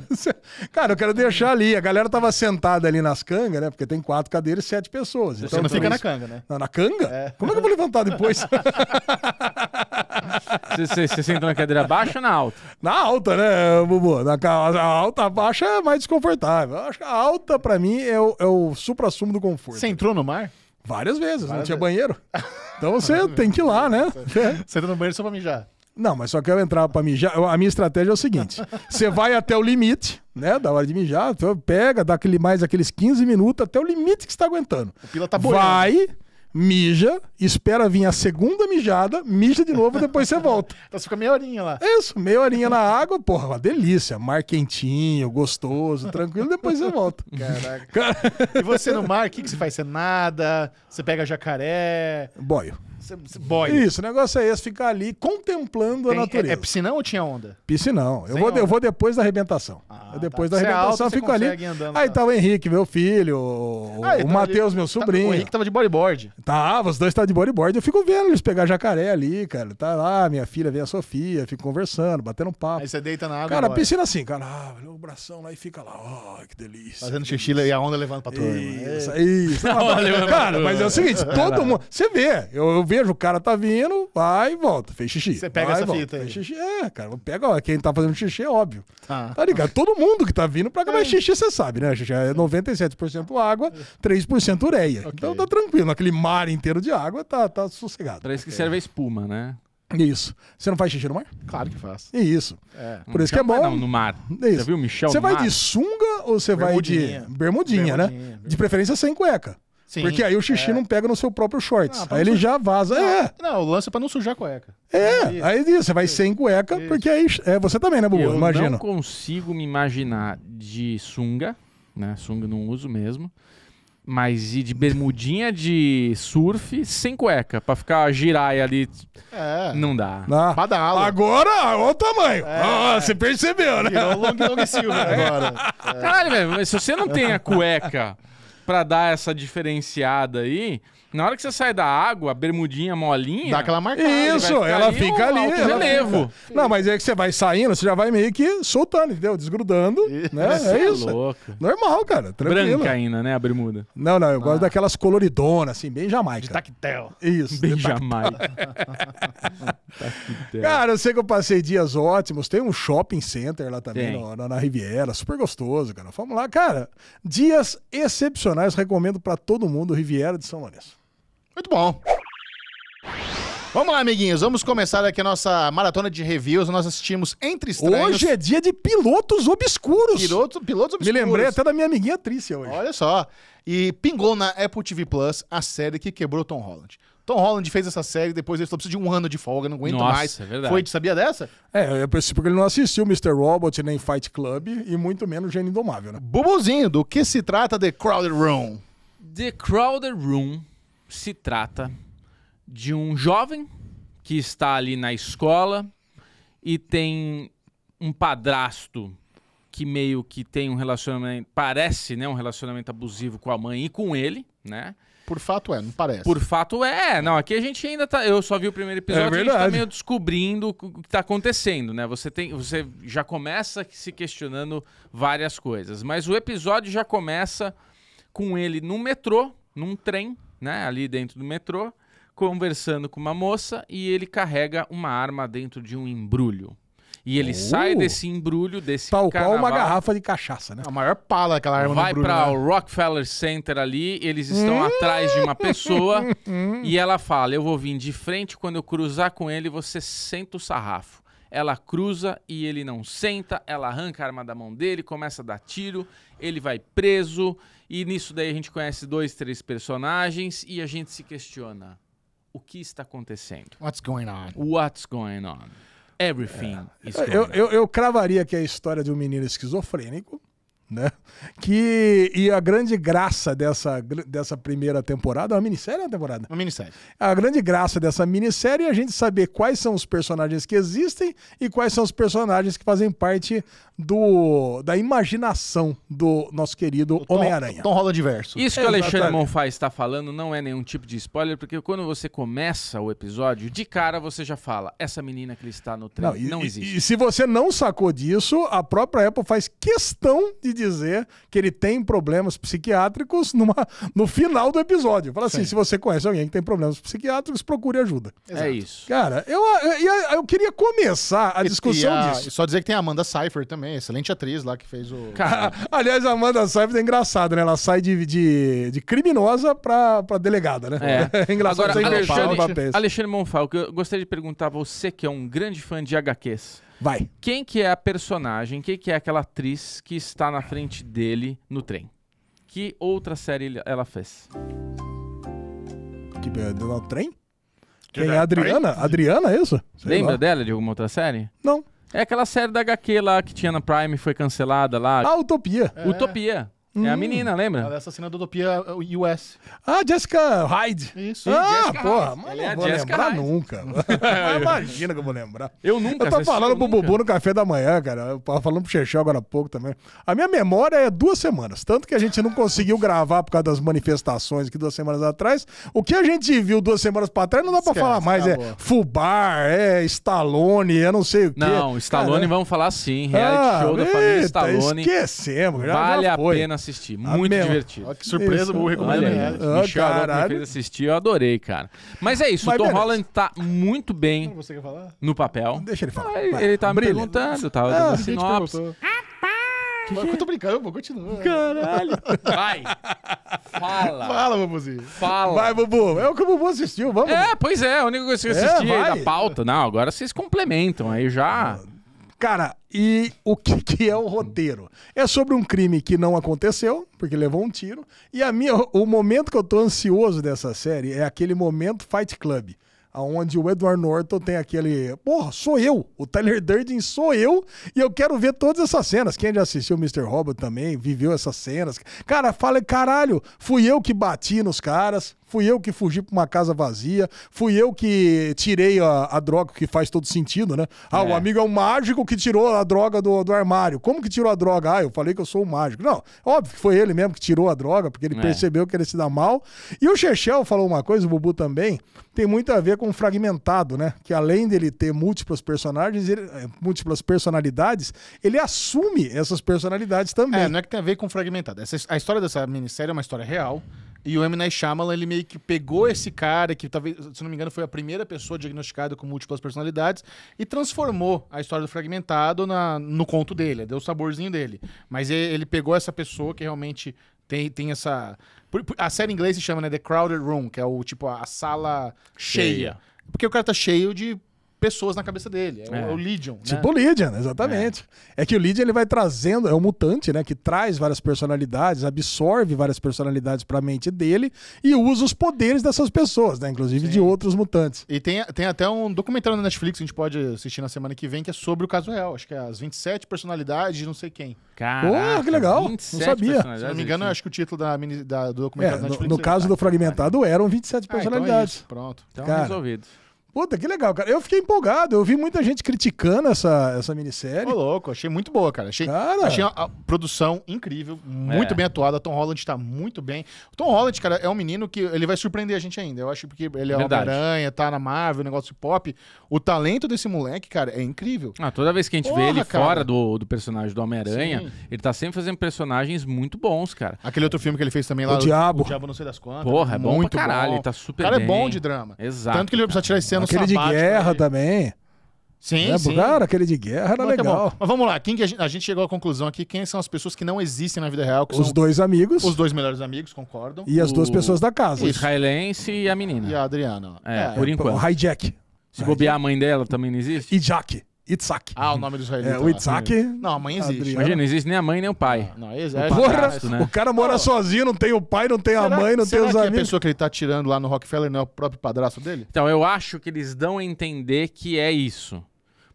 cara, eu quero deixar ali, a galera tava sentada ali nas cangas, né? Porque tem quatro cadeiras e sete pessoas. Então, você não fica na canga, né? Não, na canga? É. Como é que eu vou levantar depois? Você senta na cadeira baixa ou na alta? Na alta, né, Bubu? Na, alta, baixa é mais desconfortável. acho que a alta, pra mim, é o, é o supra-sumo do conforto. Você entrou no mar? Várias vezes, Várias não tinha vezes. banheiro. Então você tem que ir lá, né? Você entra no banheiro só pra mijar. Não, mas só que eu entrar pra mijar. A minha estratégia é o seguinte: você vai até o limite, né? Da hora de mijar, então pega, dá aquele, mais aqueles 15 minutos até o limite que você tá aguentando. O pila tá boiando. Vai, mija, espera vir a segunda mijada, mija de novo, depois você volta. então você fica meia horinha lá. Isso, meia horinha na água, porra, uma delícia. Mar quentinho, gostoso, tranquilo, depois você volta. Caraca. E você no mar, o que, que você faz? Você nada? Você pega jacaré? Boio boy. Isso, o negócio é esse, ficar ali contemplando Tem, a é natureza. É, é piscinão ou tinha onda? Piscinão. Eu vou, onda. eu vou depois da arrebentação. Ah, tá. depois tá. da é arrebentação, é alto, fico ali. Andando, aí tá. o Henrique, meu filho, o, ah, o Matheus, meu tá, sobrinho. o Henrique tava de bodyboard. Tava, os dois estavam tá de bodyboard. Eu fico vendo eles pegar jacaré ali, cara. Tá lá, minha filha vem a Sofia, fico conversando, batendo um papo. Aí você deita na água. Cara, agora. piscina assim, cara, ah, o bração lá e fica lá. Oh, que delícia. Fazendo xixi e a onda levando pra turma. Né? Isso, isso. cara, mas é o seguinte, todo mundo. Você vê, eu, vi vejo o cara tá vindo, vai e volta. Fez xixi. Você pega vai, essa volta, fita aí. Fez xixi. É, cara, pega, ó, quem tá fazendo xixi é óbvio. Ah. Tá ligado? Todo mundo que tá vindo pra cá, vai é. xixi você sabe, né? Xixi é 97% água, 3% ureia. Okay. Então tá tranquilo, aquele mar inteiro de água tá, tá sossegado. isso que serve a espuma, né? Isso. Você não faz xixi no mar? Claro que faz. É isso. É. Por isso que é bom. Não, no mar. É isso. Você viu o Michel Você vai mar? de sunga ou você vai de bermudinha, bermudinha né? Bermudinha. De preferência sem cueca. Sim, Porque aí o xixi é. não pega no seu próprio shorts. Ah, aí ele já vaza. Não, é. não, o lance é pra não sujar a cueca. É, é aí você vai isso, sem cueca, isso. porque aí. É você também, né, Bubu? Eu não consigo me imaginar de sunga, né? Sunga não uso mesmo. Mas e de bermudinha de surf sem cueca, pra ficar e ali. É. Não dá. Ah, dar Agora, olha o tamanho. É. Ah, você percebeu, né? long, long silva agora. É. Caralho, velho, se você não tem a cueca para dar essa diferenciada aí, na hora que você sai da água, a bermudinha molinha. Dá aquela marcada. Isso, ela ali, fica ali. Alto ela relevo. Fica. Não, mas é que você vai saindo, você já vai meio que soltando, entendeu? Desgrudando. Né? É, é isso. É louco. Normal, cara. Tranquilo. Branca ainda, né? A bermuda. Não, não. Eu ah. gosto daquelas coloridonas, assim, bem jamais. De tactel. Isso. Bem jamais. cara, eu sei que eu passei dias ótimos. Tem um shopping center lá também, no, na, na Riviera. Super gostoso, cara. Vamos lá, cara. Dias excepcionais. Recomendo para todo mundo Riviera de São Lourenço. Muito bom. Vamos lá, amiguinhos. Vamos começar aqui a nossa maratona de reviews. Nós assistimos Entre Estranhos. Hoje é dia de pilotos obscuros. Piloto, pilotos obscuros. Me lembrei até da minha amiguinha Trícia hoje. Olha só. E pingou na Apple TV Plus a série que quebrou Tom Holland. Tom Holland fez essa série, depois ele só precisa de um ano de folga, não aguento Nossa, mais. É verdade. Foi, sabia dessa? É, eu preciso porque ele não assistiu Mr. Robot, nem Fight Club e muito menos Gênio Indomável, né? Bubuzinho, do que se trata The Crowded Room? The Crowded Room se trata de um jovem que está ali na escola e tem um padrasto que meio que tem um relacionamento, parece, né, um relacionamento abusivo com a mãe e com ele, né? Por fato é, não parece. Por fato é, não, aqui a gente ainda tá, eu só vi o primeiro é episódio, é a gente tá meio descobrindo o que tá acontecendo, né? Você tem, você já começa se questionando várias coisas, mas o episódio já começa com ele no metrô, num trem, né, ali dentro do metrô, conversando com uma moça e ele carrega uma arma dentro de um embrulho. E ele uh, sai desse embrulho, desse Tal carnaval, qual uma garrafa de cachaça, né? É a maior pala aquela arma Vai para o né? Rockefeller Center ali, eles estão hum! atrás de uma pessoa hum! e ela fala: Eu vou vir de frente, quando eu cruzar com ele, você senta o sarrafo. Ela cruza e ele não senta, ela arranca a arma da mão dele, começa a dar tiro, ele vai preso. E nisso daí a gente conhece dois, três personagens e a gente se questiona: o que está acontecendo? What's going on? What's going on? Everything é. is going eu, on. Eu, eu cravaria que é a história de um menino esquizofrênico né? Que e a grande graça dessa, dessa primeira temporada, é uma minissérie ou uma temporada? Uma minissérie. A grande graça dessa minissérie é a gente saber quais são os personagens que existem e quais são os personagens que fazem parte do da imaginação do nosso querido Homem-Aranha. Então rola diverso. Isso que o Alexandre Monfá está falando não é nenhum tipo de spoiler, porque quando você começa o episódio, de cara você já fala, essa menina que ele está no trem não, e, existe. E, e se você não sacou disso, a própria Apple faz questão de dizer que ele tem problemas psiquiátricos numa, no final do episódio. Fala assim: Sim. se você conhece alguém que tem problemas psiquiátricos, procure ajuda. É Exato. É isso. Cara, eu, eu, eu queria começar a discussão e, e a, disso. Só dizer que tem a Amanda Seifert também, excelente atriz lá que fez o. Cara, aliás, a Amanda Seifert é engraçada, né? Ela sai de, de, de criminosa pra, pra delegada, né? É, é engraçado. Agora, Alexandre, Alexandre Monfal, eu gostaria de perguntar a você, que é um grande fã de HQs. Vai. Quem que é a personagem, quem que é aquela atriz que está na frente dele no trem? Que outra série ela fez? Que é no trem? Quem é, é a Adriana? Adriana, é isso? Sei Lembra lá. dela de alguma outra série? Não. É aquela série da HQ lá que tinha na Prime, e foi cancelada lá. Ah, Utopia. É. Utopia. Hum. É a hum. menina, lembra? Ela é assassina da Utopia US. Uh, ah, Jessica Hyde. Isso. Ah, Jessica porra, mas não é vou Jessica lembrar Hyde. nunca. Imagina que eu vou lembrar. Eu nunca. Eu tô falando pro Bubu no café da manhã, cara. Eu tava falando pro Xexé agora há pouco também. A minha memória é duas semanas. Tanto que a gente não conseguiu gravar por causa das manifestações aqui duas semanas atrás. O que a gente viu duas semanas pra trás não dá pra Esquece, falar mais. É acabou. É Fubar, é Stallone, eu é não sei o quê. Não, Stallone Caramba. vamos falar sim. Reality ah, show eita, da família Stallone. Esquecemos. Já, vale já a pena assistir. Ah, muito ah, divertido. Ó, que surpresa, isso. vou recomendar. Olha, oh, Michel me ah, fez assistir, eu adorei, cara. Mas é isso, Mas, o Tom beleza. Holland tá muito bem Você quer falar? no papel. Deixa ele falar. Ah, ele, tá Brilha. me perguntando, tava tá? ah, dando sinopse. Que que... Eu tô brincando, eu vou continuar. Caralho. Vai. Fala. Fala, Bubuzinho. Fala. Vai, Bubu. É o que o Bubu assistiu, vamos. É, pois é. A é única coisa que eu assisti é, da pauta. Não, agora vocês complementam. Aí já... Ah, Cara, e o que, que é o roteiro? É sobre um crime que não aconteceu, porque levou um tiro. E a minha, o momento que eu tô ansioso dessa série é aquele momento Fight Club aonde o Edward Norton tem aquele, porra, sou eu, o Tyler Durden sou eu, e eu quero ver todas essas cenas. Quem já assistiu Mr. Robot também, viveu essas cenas. Cara, fala, caralho, fui eu que bati nos caras fui eu que fugi para uma casa vazia, fui eu que tirei a, a droga, que faz todo sentido, né? Ah, é. o amigo é o mágico que tirou a droga do, do armário. Como que tirou a droga? Ah, eu falei que eu sou o mágico. Não, óbvio que foi ele mesmo que tirou a droga, porque ele é. percebeu que ele se dá mal. E o Chechel falou uma coisa, o Bubu também, tem muito a ver com o fragmentado, né? Que além dele ter múltiplos personagens, ele, eh, múltiplas personalidades, ele assume essas personalidades também. É, não é que tem a ver com fragmentado. Essa, a história dessa minissérie é uma história real e o M. Night Shyamalan, ele meio que pegou esse cara, que talvez, se não me engano, foi a primeira pessoa diagnosticada com múltiplas personalidades, e transformou a história do Fragmentado na, no conto dele, deu o saborzinho dele. Mas ele pegou essa pessoa que realmente tem, tem essa. A série em inglês se chama né, The Crowded Room, que é o tipo a sala cheia. cheia. Porque o cara tá cheio de pessoas na cabeça dele. É, é. é. O, o Legion. Né? Tipo né? o Legion, exatamente. É. é. que o Legion ele vai trazendo, é um mutante, né? Que traz várias personalidades, absorve várias personalidades para a mente dele e usa os poderes dessas pessoas, né? Inclusive Sim. de outros mutantes. E tem, tem até um documentário na Netflix que a gente pode assistir na semana que vem, que é sobre o caso real. Acho que é as 27 personalidades de não sei quem. Caraca, oh, que legal. Não sabia. Se não me é engano, acho que o título da, mini, da do é, documentário é, da Netflix. No, no caso do fragmentado, eram 27 personalidades. Ah, então é Pronto. Então Cara, resolvido. Puta, que legal, cara. Eu fiquei empolgado. Eu vi muita gente criticando essa, essa minissérie. Ô, louco, achei muito boa, cara. Achei, cara... achei a, a produção incrível, muito é. bem atuada. Tom Holland tá muito bem. Tom Holland, cara, é um menino que ele vai surpreender a gente ainda. Eu acho porque ele é Homem-Aranha, tá na Marvel, negócio pop. O talento desse moleque, cara, é incrível. Ah, toda vez que a gente Porra, vê ele cara. fora do, do personagem do Homem-Aranha, ele tá sempre fazendo personagens muito bons, cara. Aquele outro filme que ele fez também lá, O Diabo. O Diabo não sei das quantas. Porra, é bom muito pra caralho. Bom. Ele tá super bem. O cara é bom de drama. Exato. Tanto que ele vai precisar tirar esse cena Aquele de guerra aí. também. Sim, é, sim. Cara, aquele de guerra era mas tá legal. Tá mas vamos lá, quem que a, gente, a, gente, chegou à conclusão aqui, quem são as pessoas que não existem na vida real? os dois amigos. Os dois melhores amigos, concordam. E as duas pessoas da casa. O israelense e a menina. E a Adriana. É, é por enquanto. Então, o hijack. Se bobear a mãe dela também não existe. E Jack. Itzak. Ah, o nome do israelita. É, o Itzak. Não, a mãe existe. Adriana. Imagina, não né? existe nem a mãe nem o pai. Ah, não, não existe. Porra, né? o cara mora não. sozinho, não tem o pai, não tem será, a mãe, não tem os que é amigos. a pessoa que ele tá tirando lá no Rockefeller não é o próprio padrasto dele? Então, eu acho que eles dão a entender que é isso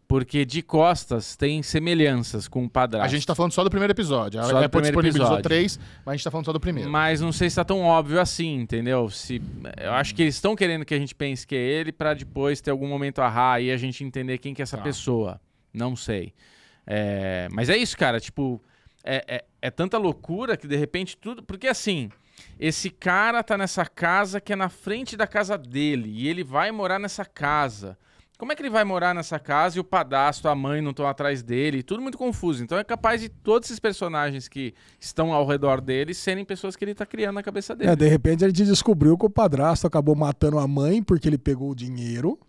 porque de costas tem semelhanças com o padrasto. A gente tá falando só do primeiro episódio. Só a é, primeiro disponibilizou episódio. três, mas a gente tá falando só do primeiro. Mas não sei se tá tão óbvio assim, entendeu? Se, eu acho que eles estão querendo que a gente pense que é ele para depois ter algum momento ahá e a gente entender quem que é essa tá. pessoa. Não sei. É, mas é isso, cara. Tipo, é, é, é tanta loucura que de repente tudo... Porque assim... Esse cara tá nessa casa que é na frente da casa dele e ele vai morar nessa casa. Como é que ele vai morar nessa casa e o padastro, a mãe não estão atrás dele? Tudo muito confuso. Então é capaz de todos esses personagens que estão ao redor dele serem pessoas que ele está criando na cabeça dele. É, de repente a gente descobriu que o padrasto acabou matando a mãe porque ele pegou o dinheiro.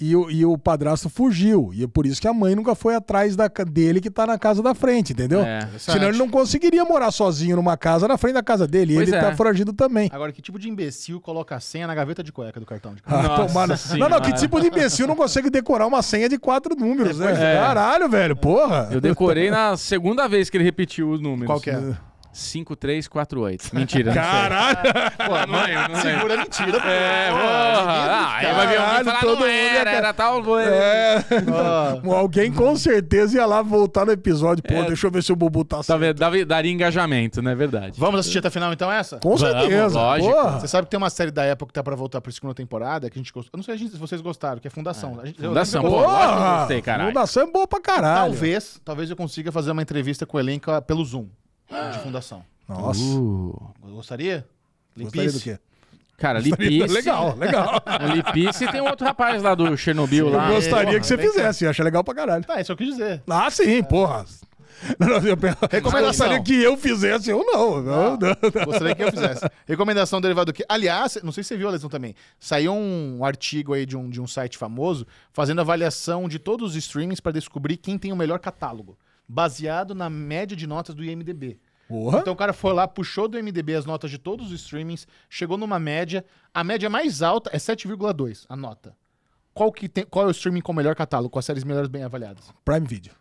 E o, e o padrasto fugiu. E é por isso que a mãe nunca foi atrás da, dele que tá na casa da frente, entendeu? É, Senão ele não conseguiria morar sozinho numa casa na frente da casa dele. Pois ele tá é. tá foragido também. Agora, que tipo de imbecil coloca a senha na gaveta de cueca do cartão de ah, crédito? Ah, tomara. Não, não, que tipo de imbecil não consegue decorar uma senha de quatro números, né? É. Caralho, velho, porra. Eu decorei na segunda vez que ele repetiu os números. Qual que é? 5348. Mentira. Caralho! Pô, mãe, não Segura a mentira. Pô. É, porra. É aí vai vir alguém todo não era, era tal... É. Alguém com certeza ia lá voltar no episódio. Pô, é. deixa eu ver se o Bubu tá, tá certo. Daria, daria engajamento, não é verdade? Vamos assistir até a final então essa? Com certeza. Vamos, lógico. Porra. Você sabe que tem uma série da época que tá pra voltar pra segunda temporada que a gente gostou. Eu não sei se vocês gostaram, que é Fundação. É. Gente, Fundação, porra. gostei, Fundação é boa pra caralho. Talvez, talvez eu consiga fazer uma entrevista com o elenco pelo Zoom de ah. fundação. Nossa. Uh. Gostaria? Lipice. Gostaria do quê? Cara, Lipice. Legal, legal. O Lipice tem um outro rapaz lá do Chernobyl lá. Eu gostaria porra, que você fizesse, eu acho legal pra caralho. Tá, isso eu quis dizer. Ah, sim, é. porra. Não, não, eu... Recomendação. que eu fizesse, eu não. não, não, não. Gostaria que eu fizesse. Recomendação derivada do quê? Aliás, não sei se você viu, Alessandro, também. Saiu um artigo aí de um, de um site famoso fazendo avaliação de todos os streamings para descobrir quem tem o melhor catálogo baseado na média de notas do IMDB. Porra? Então o cara foi lá, puxou do MDB as notas de todos os streamings, chegou numa média. A média mais alta é 7,2, a nota. Qual, que tem, qual é o streaming com o melhor catálogo, com as séries melhores bem avaliadas? Prime Video.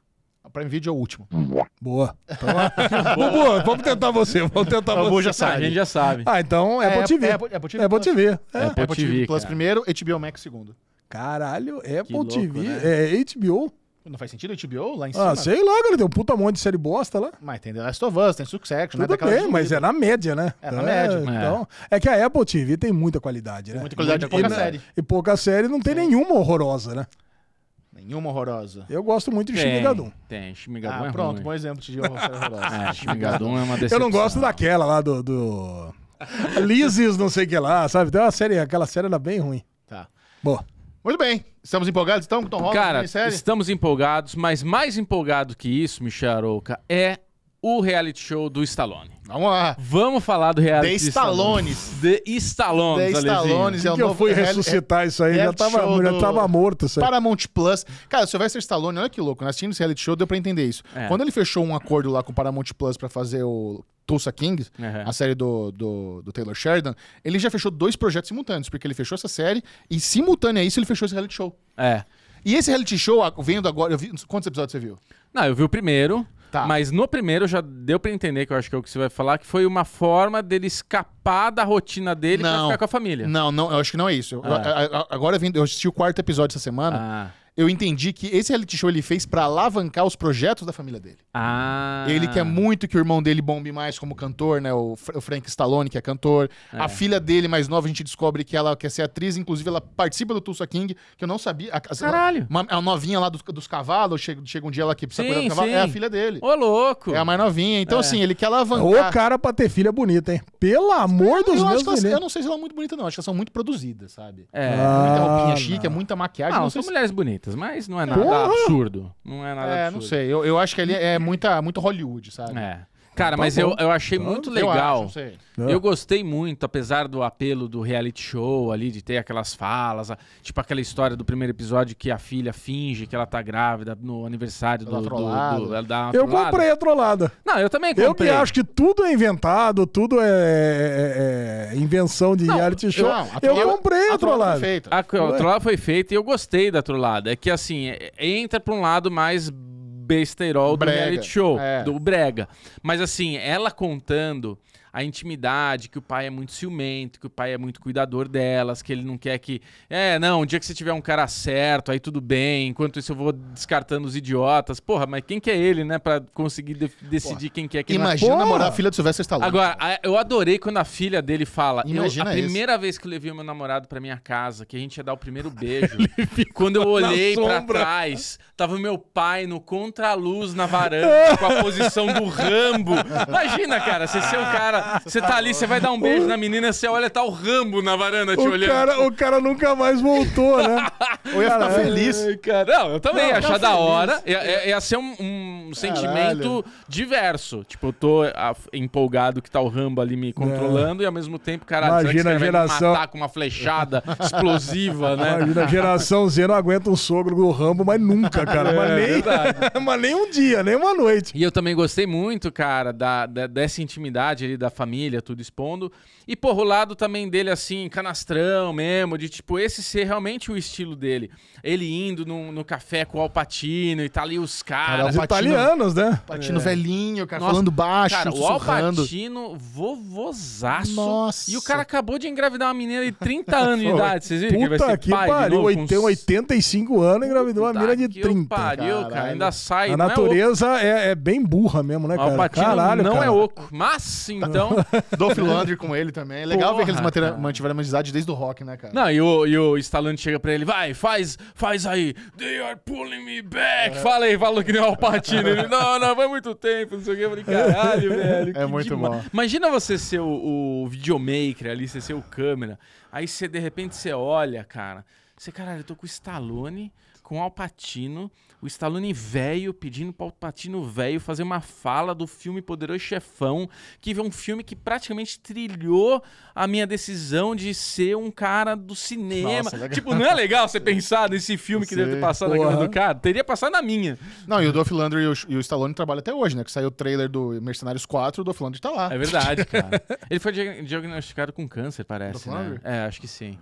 A Prime Video é o último. Boa. Então, Boa. vamos tentar você. Vamos tentar Bubu você. já sabe. a gente já sabe. Ah, então é, é Apple TV. É, é, Apple É Apple TV. É. Apple TV Plus é é. primeiro, HBO Max segundo. Caralho, Apple louco, TV. Né? É HBO? Não faz sentido o HBO lá em ah, cima? Ah, sei lá, galera. Tem um puta monte de série bosta lá. Mas tem The Last of Us, tem Succession, Tudo né? Tudo bem, mas é na média, né? É na é, média. Né? Então, é. é que a Apple TV tem muita qualidade, né? Muita qualidade e, pouca e, série. E pouca série não tem Sim. nenhuma horrorosa, né? Nenhuma horrorosa. Eu gosto muito de Shimigadum. Tem, Shimigadum ah, é pronto, ruim. bom exemplo de horrorosa. é, é uma decepção. Eu não gosto daquela lá do... do... Lizes, não sei o que lá, sabe? Tem uma série, aquela série era bem ruim. Tá. Boa. Muito bem. Estamos empolgados então com Tom Holland? Cara, estamos empolgados, mas mais empolgado que isso, Micharoca, é o reality show do Stallone. Vamos lá. Vamos falar do reality The Stallones. The Stallones, The Stallones. É que eu fui ressuscitar isso aí, é, já tava, já tava morto isso aí. Paramount Plus. Cara, o Sylvester Stallone, olha que louco, nós né? tínhamos esse reality show, deu pra entender isso. É. Quando ele fechou um acordo lá com o Paramount Plus pra fazer o Tulsa Kings, uhum. a série do, do, do, Taylor Sheridan, ele já fechou dois projetos simultâneos, porque ele fechou essa série e simultâneo a isso ele fechou esse reality show. É. E esse reality show, vendo agora, eu vi, quantos episódios você viu? Não, eu vi o primeiro. Tá. Mas no primeiro já deu para entender, que eu acho que é o que você vai falar, que foi uma forma dele escapar da rotina dele não. pra ficar com a família. Não, não, eu acho que não é isso. Ah. Eu, agora eu, vim, eu assisti o quarto episódio essa semana. Ah eu entendi que esse reality show ele fez para alavancar os projetos da família dele. Ah. Ele quer muito que o irmão dele bombe mais como cantor, né? O, o Frank Stallone, que é cantor. É. A filha dele, mais nova, a gente descobre que ela quer ser atriz. Inclusive, ela participa do Tulsa King, que eu não sabia. A, Caralho. Uma, é a novinha lá dos, dos cavalos, chega, chega um dia ela que precisa sim, cuidar do cavalo. Sim. É a filha dele. Ô, louco. É a mais novinha. Então, é. assim, ele quer alavancar. Ô, cara pra ter filha bonita, hein? Pelo amor eu, dos eu meus elas, Eu não sei se ela é muito bonita, não. Acho que elas são muito produzidas, sabe? É. Muita roupinha ah, chique, é muita maquiagem. Ah, não, não são mulheres se... bonitas mas não é nada Porra! absurdo. Não é nada é, absurdo. não sei. Eu, eu acho que ali é muita, muito Hollywood, sabe? É. Cara, tá mas eu, eu achei então, muito legal. Eu, acho, eu, é. gostei muito, apesar do apelo do reality show ali, de ter aquelas falas, tipo aquela história do primeiro episódio que a filha finge que ela tá grávida no aniversário do, do, do, Eu comprei a trollada. Não, eu também comprei. Eu que acho que tudo é inventado, tudo é, é, é, é invenção de não, reality show. Não, eu comprei a trollada. A trollada foi feita. A, a trollada foi feita e eu gostei da trollada. É que assim, é, entra pra um lado mais besteirol do brega. reality show, é. do brega. Mas assim, ela contando a intimidade, que o pai é muito ciumento, que o pai é muito cuidador delas, que ele não quer que. É, não, um dia que você tiver um cara certo, aí tudo bem, enquanto isso eu vou descartando os idiotas. Porra, mas quem que é ele, né, pra conseguir de decidir Porra. quem que é que Imagina não... namorar a filha do Silvestre Stallone. Agora, a, eu adorei quando a filha dele fala. Imagina eu, a isso. primeira vez que eu levei o meu namorado pra minha casa, que a gente ia dar o primeiro beijo, quando eu olhei pra trás, tava o meu pai no contraluz na varanda, com a posição do Rambo. Imagina, cara, você ser o cara Você tá ali, você vai dar um beijo na menina, você olha, tá o Rambo na varanda te o olhando. Cara, o cara nunca mais voltou, né? Ou ia ficar feliz. Ai, cara. Não, eu também, não, ia achar da hora. Ia, ia, ser um, um sentimento diverso. Tipo, eu tô empolgado que tá o Rambo ali me controlando é. e ao mesmo tempo, caralho, Imagina será que a geração... matar com uma flechada explosiva, né? Imagina, a geração Z não aguenta um sogro do Rambo, mas nunca, cara. É, mas, nem... mas nem um dia, nem uma noite. E eu também gostei muito, cara, da, da dessa intimidade ali, da família, tudo expondo. E, porra, o lado também dele, assim, canastrão mesmo, de tipo, esse ser realmente o estilo dele. Ele indo no, no café com o Alpatino e tá ali os caras. Cara, italianos, né? Alpatino é. velhinho, cara, Nossa, falando baixo, Cara, o Alpatino, vovozaço. Nossa. E o cara acabou de engravidar uma menina de 30 anos de idade, vocês viram? Puta que, vai ser que pai pariu, novo, tem uns... 85 anos engravidou uma menina de 30. pariu, cara, ainda sai. A é natureza é, é, é bem burra mesmo, né, cara? Alpatino Caralho, não é cara. é oco, mas sim. Tá então. Dolph Lundgren com ele também. É legal Porra, ver que eles mantiveram, mantiveram a amizade desde o rock, né, cara? Não, e o, e o Stallone chega pra ele, vai, faz, faz aí. They are pulling me back. É. Fala aí, fala que nem o Alpatino. Ele, não, não, foi muito tempo, não sei o que. Eu falei, caralho, velho. É muito demais. bom. Imagina você ser o, o videomaker ali, você ser o câmera. Aí você, de repente, você olha, cara. Você, caralho, eu tô com o Stallone, com o Alpatino o Stallone velho pedindo para o Patino velho fazer uma fala do filme Poderoso Chefão, que é um filme que praticamente trilhou a minha decisão de ser um cara do cinema. Nossa, tipo, não é legal você pensar nesse filme que deve ter passado Porra. na grana do cara? Teria passado na minha. Não, e o Dolph Lundgren e o, Stallone trabalham até hoje, né? Que saiu o trailer do Mercenários 4, o Dolph Lundgren tá lá. É verdade, cara. Ele foi diagnosticado com câncer, parece, né? É, acho que sim.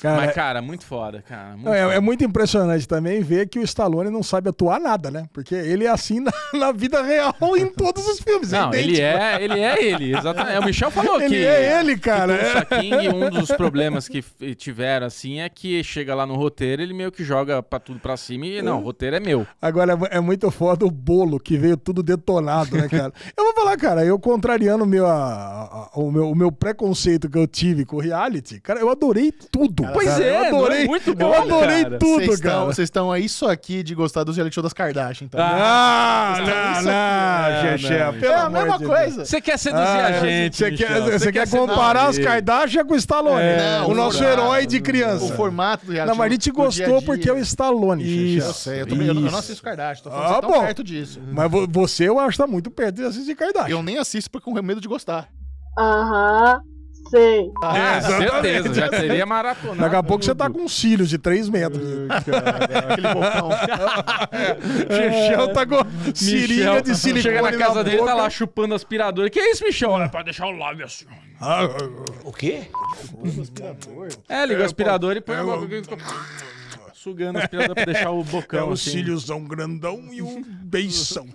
Cara, Mas, é- cara, muito foda, cara. Muito é, é foda. é muito impressionante também ver que o Stallone não sai sabe atuar nada, né? Porque ele é assim na, na vida real em todos os filmes. Não, é ele é, ele é ele, exatamente. É, o Michel falou ele que. Ele é ele, cara. Que é. um dos problemas que tiveram, assim, é que chega lá no roteiro, ele meio que joga pra tudo pra cima e não, o roteiro é meu. Agora é, é muito foda o bolo que veio tudo detonado, né, cara? eu vou falar, cara, eu contrariando meu, a, a, o, meu, o meu preconceito que eu tive com reality, cara, eu adorei tudo. Cara, pois cara, é, eu adorei. É muito bom, eu adorei cara. tudo, Cês cara. Vocês estão aí só aqui de gostar produzir o show das Kardashian. Tá? Ah, não, ah, não, aqui, é, é a mesma de coisa. Você quer seduzir ah, a gente. Você quer, você quer, comparar as Kardashian com o Stallone. É, o, o nosso herói de criança. O formato do reality Não, mas a gente gostou dia -dia. porque é o Stallone. Isso. Eu sei, eu, também, eu não assisto Kardashian. Tô ah, falando ah, bom. perto disso. Mas você, eu acho, tá muito perto de assistir Kardashian. Eu nem assisto porque com medo de gostar. Aham sei. Ah, é, certeza, já seria maratona. Daqui a pouco você tá com um cílio de 3 metros. Cara, aquele bocão. Michel tá com cirinha de tá silicone Chega na casa dele, tá boca. tá lá chupando aspirador. Que é isso, Michel? Olha, pra deixar o lábio assim. Ah, o quê? É, liga o aspirador e põe... Eu sugando as piratas pra deixar o bocão. É, os assim. cílios cíliosão grandão e um beição.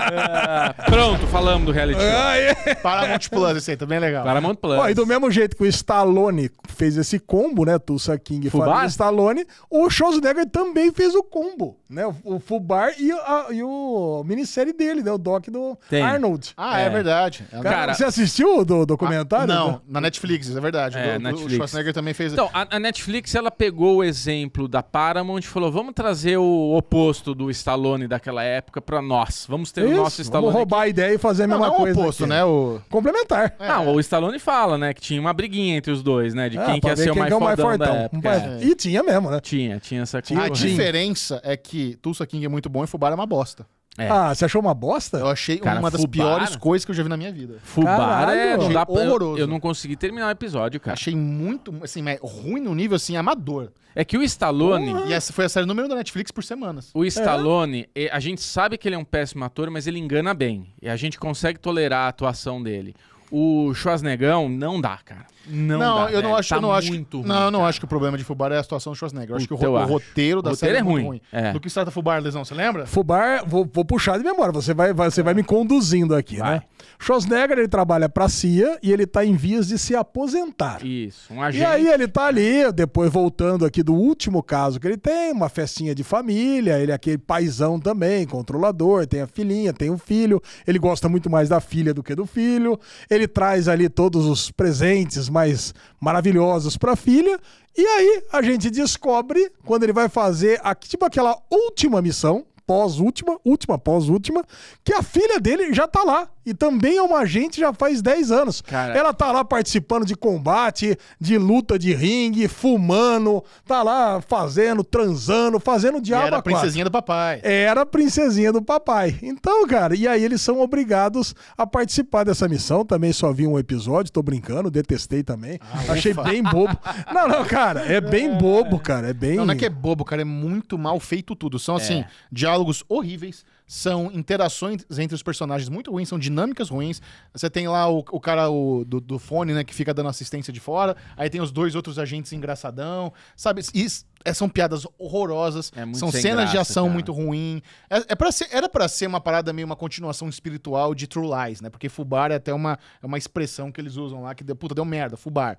é, pronto, falamos do reality show. Ah, é. Paramount Plus, isso aí também é legal. Paramount Plus. Ó, e do mesmo jeito que o Stallone fez esse combo, né? Tulsa King e Fabio Stallone, o Schwarzenegger também fez o combo, né? O, Fubar e, a, e o minissérie dele, né? O Doc do Tem. Arnold. Ah, é, é verdade. Cara, Cara, você assistiu o do ah, documentário? não, na Netflix, é verdade. É, o, do, Netflix. o Schwarzenegger também fez. Então, a, a Netflix, ela pegou pegou o exemplo da Paramount e falou: vamos trazer o oposto do Stallone daquela época para nós. Vamos ter Isso, o nosso Stallone. Vamos roubar aqui. a ideia e fazer a mesma não, é não coisa. O oposto, aqui. né? O... Complementar. É. o Stallone fala, né? Que tinha uma briguinha entre os dois, né? De é, quem quer ser quem o mais, é o mais fortão. Época, é. E tinha mesmo, né? Tinha, tinha essa coisa. A diferença é que Tulsa King é muito bom e Fubara é uma bosta. É. Ah, você achou uma bosta? Eu achei Cara, uma das Fubara- piores né? coisas que eu já vi na minha vida. Fubara é né? não dá pra- Horroroso. Eu não consegui terminar o episódio, cara. Achei muito, assim, ruim no nível, assim, amador. É que o Stallone, E essa foi a série número um da Netflix por semanas. o Stallone, a gente sabe que ele é um péssimo ator, mas ele engana bem. E a gente consegue tolerar a atuação dele o Schwarzenegão não dá, cara. Não, não dá, eu não acho, tá eu não acho, muito ruim, não, eu não cara. acho que o problema de Fubar é a situação do Schwarzenegger. Eu acho que o, o roteiro da o roteiro série é, é ruim. ruim. É. Do que se trata Fubar, Lesão, você lembra? Fubar, vou, vou puxar de memória, você vai, vai você vai me conduzindo aqui, né? vai. né? Schwarzenegger, ele trabalha pra CIA e ele tá em vias de se aposentar. Isso, um agente. E aí ele tá ali, depois voltando aqui do último caso que ele tem, uma festinha de família, ele é aquele paizão também, controlador, tem a filhinha, tem o um filho, ele gosta muito mais da filha do que do filho, ele ele traz ali todos os presentes mais maravilhosos para a filha. E aí a gente descobre quando ele vai fazer a, tipo aquela última missão, pós-última, última pós-última, pós que a filha dele já tá lá e também é uma agente já faz 10 anos. Cara. Ela tá lá participando de combate, de luta de ringue, fumando, tá lá fazendo, transando, fazendo diabo. E era a princesinha do papai. Era a princesinha do papai. Então, cara, e aí eles são obrigados a participar dessa missão. Também só vi um episódio, tô brincando, detestei também. Ah, Achei bem bobo. Não, não, cara, é bem bobo, cara. É bem. Não, não é que é bobo, cara, é muito mal feito tudo. São, é. assim, é. diálogos horríveis são interações entre os personagens muito ruins, são dinâmicas ruins. Você tem lá o, o cara o, do, do, fone, né, que fica dando assistência de fora, aí tem os dois outros agentes engraçadão, sabe? E, é, são piadas horrorosas, é são cenas graça, de ação cara. muito ruim. É, é pra ser, era para ser uma parada meio uma continuação espiritual de True Lies, né? Porque Fubar é até uma, é uma expressão que eles usam lá, que deu, puta, deu merda, Fubar.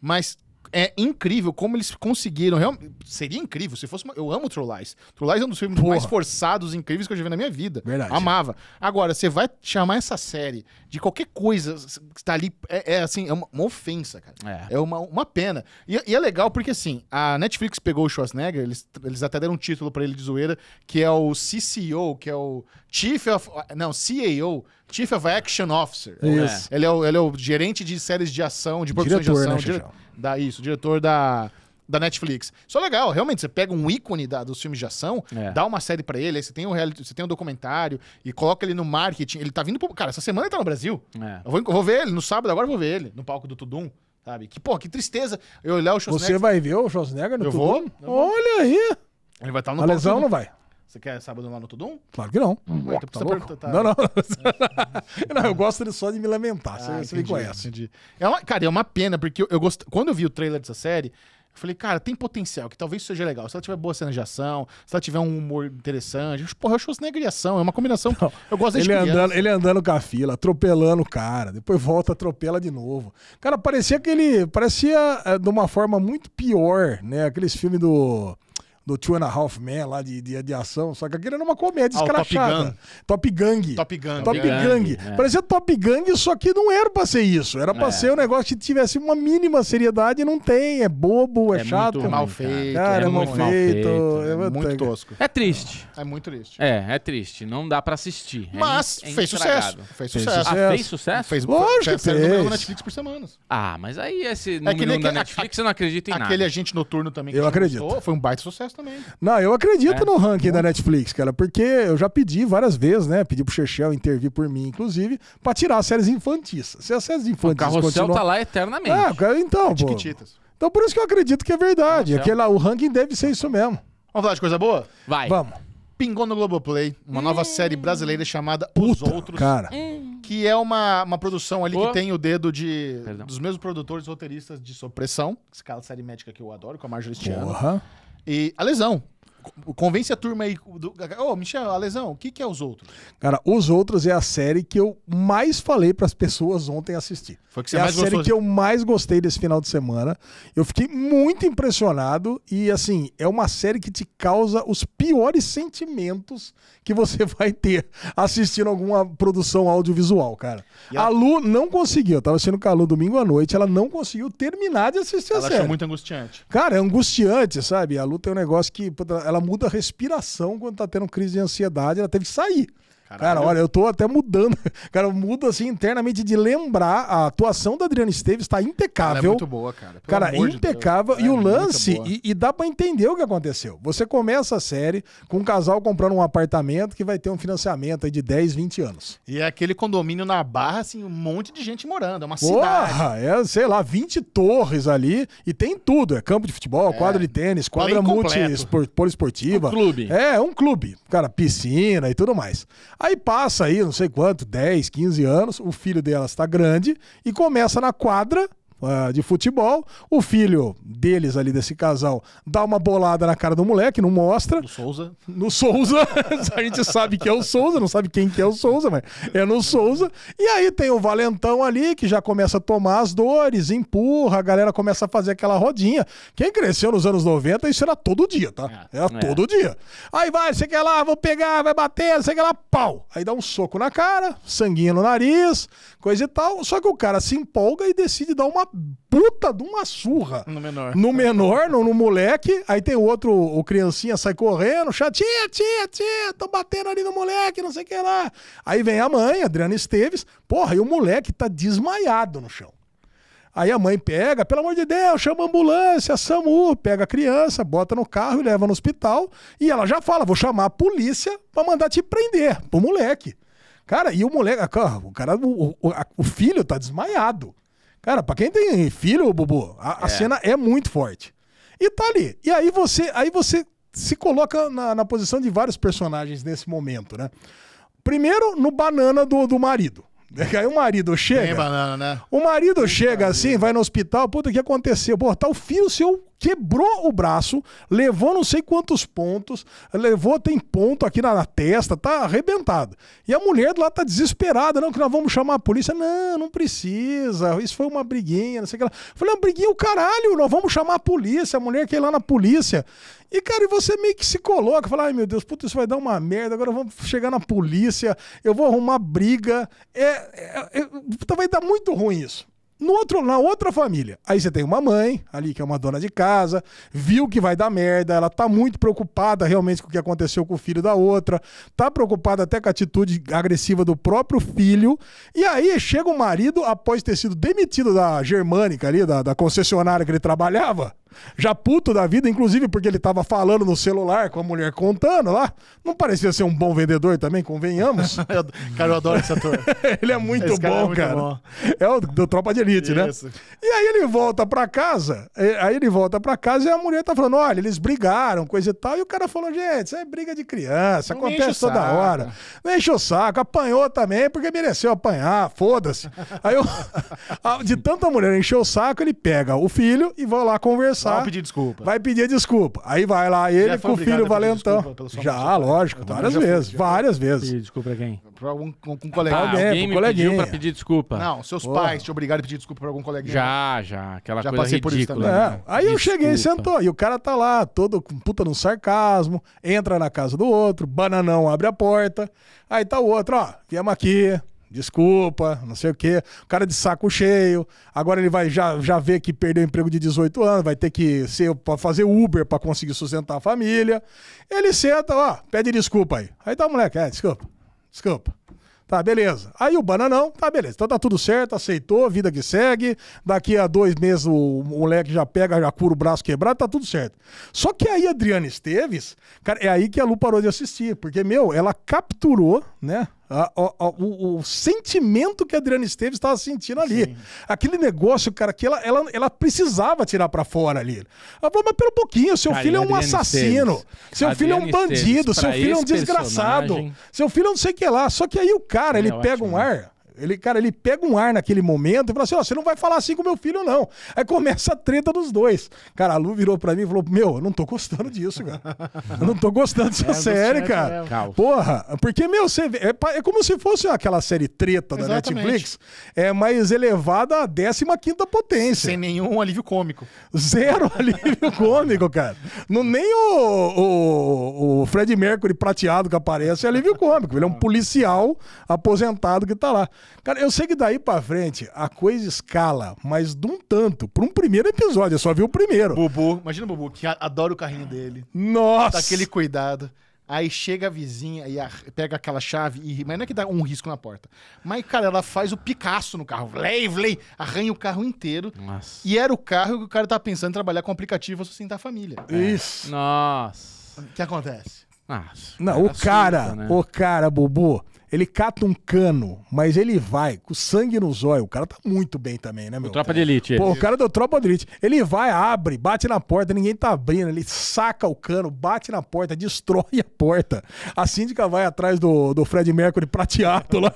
Mas é incrível como eles conseguiram. Real... Seria incrível se fosse. Uma... Eu amo True Lies. True Lies é um dos filmes Porra. mais forçados, incríveis que eu já vi na minha vida. Verdade. Amava. Agora, você vai chamar essa série de qualquer coisa que tá ali. É, é assim, é uma, uma, ofensa, cara. É, é uma, uma pena. E, é, e, é legal porque, assim, a Netflix pegou o Schwarzenegger, eles, eles até deram um título para ele de zoeira, que é o CCO, que é o Chief of. Não, CAO, Chief of Action Officer. Isso. Ele, é o, ele é o gerente de séries de ação, de produção diretor, de ação. Né, da, isso, diretor da da Netflix. Isso é legal, realmente. Você pega um ícone da, dos filmes de ação, é. dá uma série para ele, aí você tem um reality, você tem um documentário e coloca ele no marketing. Ele tá vindo pro. Cara, essa semana ele tá no Brasil. É. Eu vou, vou, ver ele, no sábado agora eu vou ver ele, no palco do Tudum. Sabe? Que, pô, que tristeza. Eu olhar o Schwarzenegger. Você vai ver o Schwarzenegger no eu Tudum? Vou, eu Olha aí! Ele vai estar tá no A palco. lesão não vai. Você quer sábado lá no Tudum? Claro que não. Ué, então tá louco? Tá... Não, não. não. Eu gosto dele só de me lamentar. Ah, você me conhece. É uma, cara, é uma pena, porque eu, eu gost... quando eu vi o trailer dessa série, eu falei, cara, tem potencial, que talvez seja legal. Se ela tiver boa cena de ação, se ela tiver um humor interessante. Porra, eu acho isso negriação. é uma combinação. Não, eu gosto ele andando, ele andando com a fila, atropelando o cara, depois volta, atropela de novo. Cara, parecia que ele. Parecia eh, de uma forma muito pior, né? Aqueles filmes do do Two and a Half Men lá de, de, de ação, só que aquele era uma comédia ah, escrachada. Top Gang. Top Gang. Top Gang. Top Gang. É. Parecia Top Gang, só que não era pra ser isso. Era pra é. ser um negócio que tivesse uma mínima seriedade e não tem. É bobo, é, é chato. Muito mal feito. Cara, é, é mal feito. feito. É muito tosco. É triste. É muito triste. É, é triste. Não dá pra assistir. É mas é fez sucesso. Fez ah, sucesso. Ah, fez sucesso? Fez, Lógico que fez. Netflix por semanas. Ah, mas aí esse número é que, da Netflix, a, você não acredita em aquele nada. Aquele Agente Noturno também que Eu acredito. foi um baita sucesso também. Não, eu acredito é. no tá ranking da Netflix, cara, porque eu já pedi várias vezes, né? Pedi pro Chechel intervir por mim, inclusive, pra tirar as séries infantis. Se as séries infantis. O carrossel continuam... tá lá eternamente. É, então. É então por isso que eu acredito que é verdade. Aquela, o ranking deve ser isso mesmo. Vamos falar de coisa boa? Vai. Vamos. Pingou no Globoplay, uma hum. nova série brasileira chamada Puta, Os Outros. Cara. Hum. Que é uma, uma produção ali oh. que tem o dedo de dos mesmos produtores roteiristas de Supressão, escala série médica que eu adoro, com a Marjorie Stiano. Porra. E a lesão, Convence a turma aí. Ô, do... oh, Michel, a lesão, o que, que é Os Outros? Cara, Os Outros é a série que eu mais falei para as pessoas ontem assistir. Foi que você é mais a série que eu mais gostei desse final de semana. Eu fiquei muito impressionado e, assim, é uma série que te causa os piores sentimentos que você vai ter assistindo alguma produção audiovisual, cara. A Lu não conseguiu. Eu tava sendo calor a Lu domingo à noite, ela não conseguiu terminar de assistir ela a série. Ela achou muito angustiante. Cara, é angustiante, sabe? A Lu tem um negócio que... Ela ela muda a respiração quando está tendo crise de ansiedade, ela teve que sair. Caralho. Cara, olha, eu tô até mudando. Cara, eu mudo assim internamente de lembrar. A atuação da Adriana Esteves tá impecável. Ela é muito boa, cara. Pelo cara, impecável. De e é o lance, e, e, dá para entender o que aconteceu. Você começa a série com um casal comprando um apartamento que vai ter um financiamento de 10, 20 anos. E é aquele condomínio na barra, assim, um monte de gente morando. É uma Porra, cidade. É, sei lá, 20 torres ali e tem tudo. É campo de futebol, é. quadra de tênis, quadra multiesportiva. Um clube. É, um clube. Cara, piscina e tudo mais. Aí passa aí, não sei quanto, 10, 15 anos, o filho dela está grande e começa na quadra ah, de futebol. O filho deles ali, desse casal, dá uma bolada na cara do moleque, não mostra. No Souza. No Souza. a gente sabe que é o Souza, não sabe quem que é o Souza, mas é no Souza. E aí tem o Valentão ali, que já começa a tomar as dores, empurra, a galera começa a fazer aquela rodinha. Quem cresceu nos anos 90, isso era todo dia, tá? É, era é. todo dia. Aí vai, você quer lá, vou pegar, vai bater, você quer lá, pau. Aí dá um soco na cara, sanguinho no nariz, coisa e tal. Só que o cara se empolga e decide dar uma puta de uma surra. No menor. No menor, no, no moleque. Aí tem outro, o criancinha sai correndo, chá, tia, tia, tia, tô batendo ali no moleque, não sei o que lá. Aí vem a mãe, Adriana Esteves, porra, e o moleque tá desmaiado no chão. Aí a mãe pega, pelo amor de Deus, chama a ambulância, a SAMU, pega a criança, bota no carro e leva no hospital. E ela já fala: vou chamar a polícia pra mandar te prender, pro moleque. Cara, e o moleque, o cara, o, o, o filho tá desmaiado. Cara, pra quem tem filho, Bubu, a, é. a, cena é muito forte. E tá ali. E aí você, aí você se coloca na, na posição de vários personagens nesse momento, né? Primeiro, no banana do, do marido. Aí o marido chega. Banana, né? O marido chega assim, vai no hospital, puta, o que aconteceu? Pô, tá o filho seu quebrou o braço, levou não sei quantos pontos, levou, tem ponto aqui na, na, testa, tá arrebentado. E a mulher lá tá desesperada, não, que nós vamos chamar a polícia. Não, não precisa, isso foi uma briguinha, não sei o que lá. Falei, uma briguinha o caralho, nós vamos chamar a polícia, a mulher quer ir lá na polícia. E, cara, e você meio que se coloca, fala, ai meu Deus, puta, isso vai dar uma merda, agora vamos chegar na polícia, eu vou arrumar briga. É, é, é vai dar muito ruim isso. No outro, na outra família, aí você tem uma mãe ali que é uma dona de casa, viu que vai dar merda, ela tá muito preocupada realmente com o que aconteceu com o filho da outra, tá preocupada até com a atitude agressiva do próprio filho, e aí chega o marido após ter sido demitido da germânica ali, da, da concessionária que ele trabalhava, já puto da vida, inclusive porque ele tava falando no celular com a mulher contando lá. Não parecia ser um bom vendedor também, convenhamos. cara, eu adoro esse ator. ele é muito esse bom, cara. É, muito cara. Bom. é o do Tropa de Elite, né? E aí ele volta pra casa, aí ele volta pra casa e a mulher tá falando: olha, eles brigaram, coisa e tal. E o cara falou: gente, isso é briga de criança, não acontece toda saco. hora. Encheu o saco, apanhou também, porque mereceu apanhar, foda-se. Aí eu, de tanta mulher encher o saco, ele pega o filho e vai lá conversar Vai pedir desculpa. Vai pedir desculpa. Aí vai lá ele com o filho valentão. Já, lógico, então, várias vezes. várias vezes. Pedir desculpa pra quem? Pra algum com, com colega. Ah, alguém, alguém me coleguinha. pediu pra pedir desculpa. Não, seus Pô. pais te obrigaram a pedir desculpa pra algum coleguinha. Já, já. Aquela já coisa passei ridícula. Por isso também. É. Né? Aí desculpa. eu cheguei e sentou. E o cara tá lá, todo com puta no sarcasmo. Entra na casa do outro, bananão abre a porta. Aí tá o outro, ó, viemos aqui Desculpa, não sei o quê. O cara de saco cheio. Agora ele vai já, já ver que perdeu o emprego de 18 anos, vai ter que ser para fazer Uber para conseguir sustentar a família. Ele senta, ó, pede desculpa aí. Aí tá o moleque, é, desculpa. Desculpa. Tá, beleza. Aí o bananão, tá, beleza. Então tá tudo certo, aceitou, vida que segue. Daqui a dois meses o moleque já pega, já cura o braço quebrado, tá tudo certo. Só que aí a Adriana Esteves, cara, é aí que a Lu parou de assistir, porque, meu, ela capturou, né? A, a, a, o, o, sentimento que a Adriana Esteves estava sentindo ali. Sim. Aquele negócio, cara, que ela, ela, ela precisava tirar para fora ali. Ela ah, falou, mas pelo pouquinho, seu cara, filho é um assassino, Esteves. seu Adriana filho é um bandido, Esteves, seu filho é um é desgraçado, personagem... seu filho é um não sei o que lá. Só que aí o cara, ele é, pega ótimo, um né? ar. Ele, cara, ele pega um ar naquele momento e fala assim: ó, oh, você não vai falar assim com meu filho, não. Aí começa a treta dos dois. Cara, a Lu virou pra mim e falou: Meu, eu não tô gostando disso, cara. Eu não tô gostando dessa é, série, é cara. Porra, porque, meu, você vê, é, é, como se fosse aquela série treta Exatamente. da Netflix, é, mais elevada à 15 potência. Sem nenhum alívio cômico. Zero alívio cômico, cara. Não, nem o, o, o Fred Mercury prateado que aparece é alívio cômico. Ele é um policial aposentado que tá lá. Cara, eu sei que daí pra frente a coisa escala, mas de um tanto. Pra um primeiro episódio, eu só vi o primeiro. Bubu, imagina o Bubu, que adora o carrinho dele. Nossa! Daquele tá cuidado. Aí chega a vizinha e a, pega aquela chave e. Mas não é que dá um risco na porta. Mas, cara, ela faz o Picasso no carro. Vlei, vlei, arranha o carro inteiro. Nossa. E era o carro que o cara tá pensando em trabalhar com aplicativo para sustentar a família. É. Isso. Nossa. O que acontece? Nossa. Não, o cara, né? o cara, Bubu ele cata um cano, mas ele vai com sangue no zóio. O cara tá muito bem também, né, meu? O tropa de elite. Pô, o cara do Tropa de Elite. Ele vai, abre, bate na porta, ninguém tá abrindo. Ele saca o cano, bate na porta, destrói a porta. A síndica vai atrás do, do Fred Mercury prateado lá.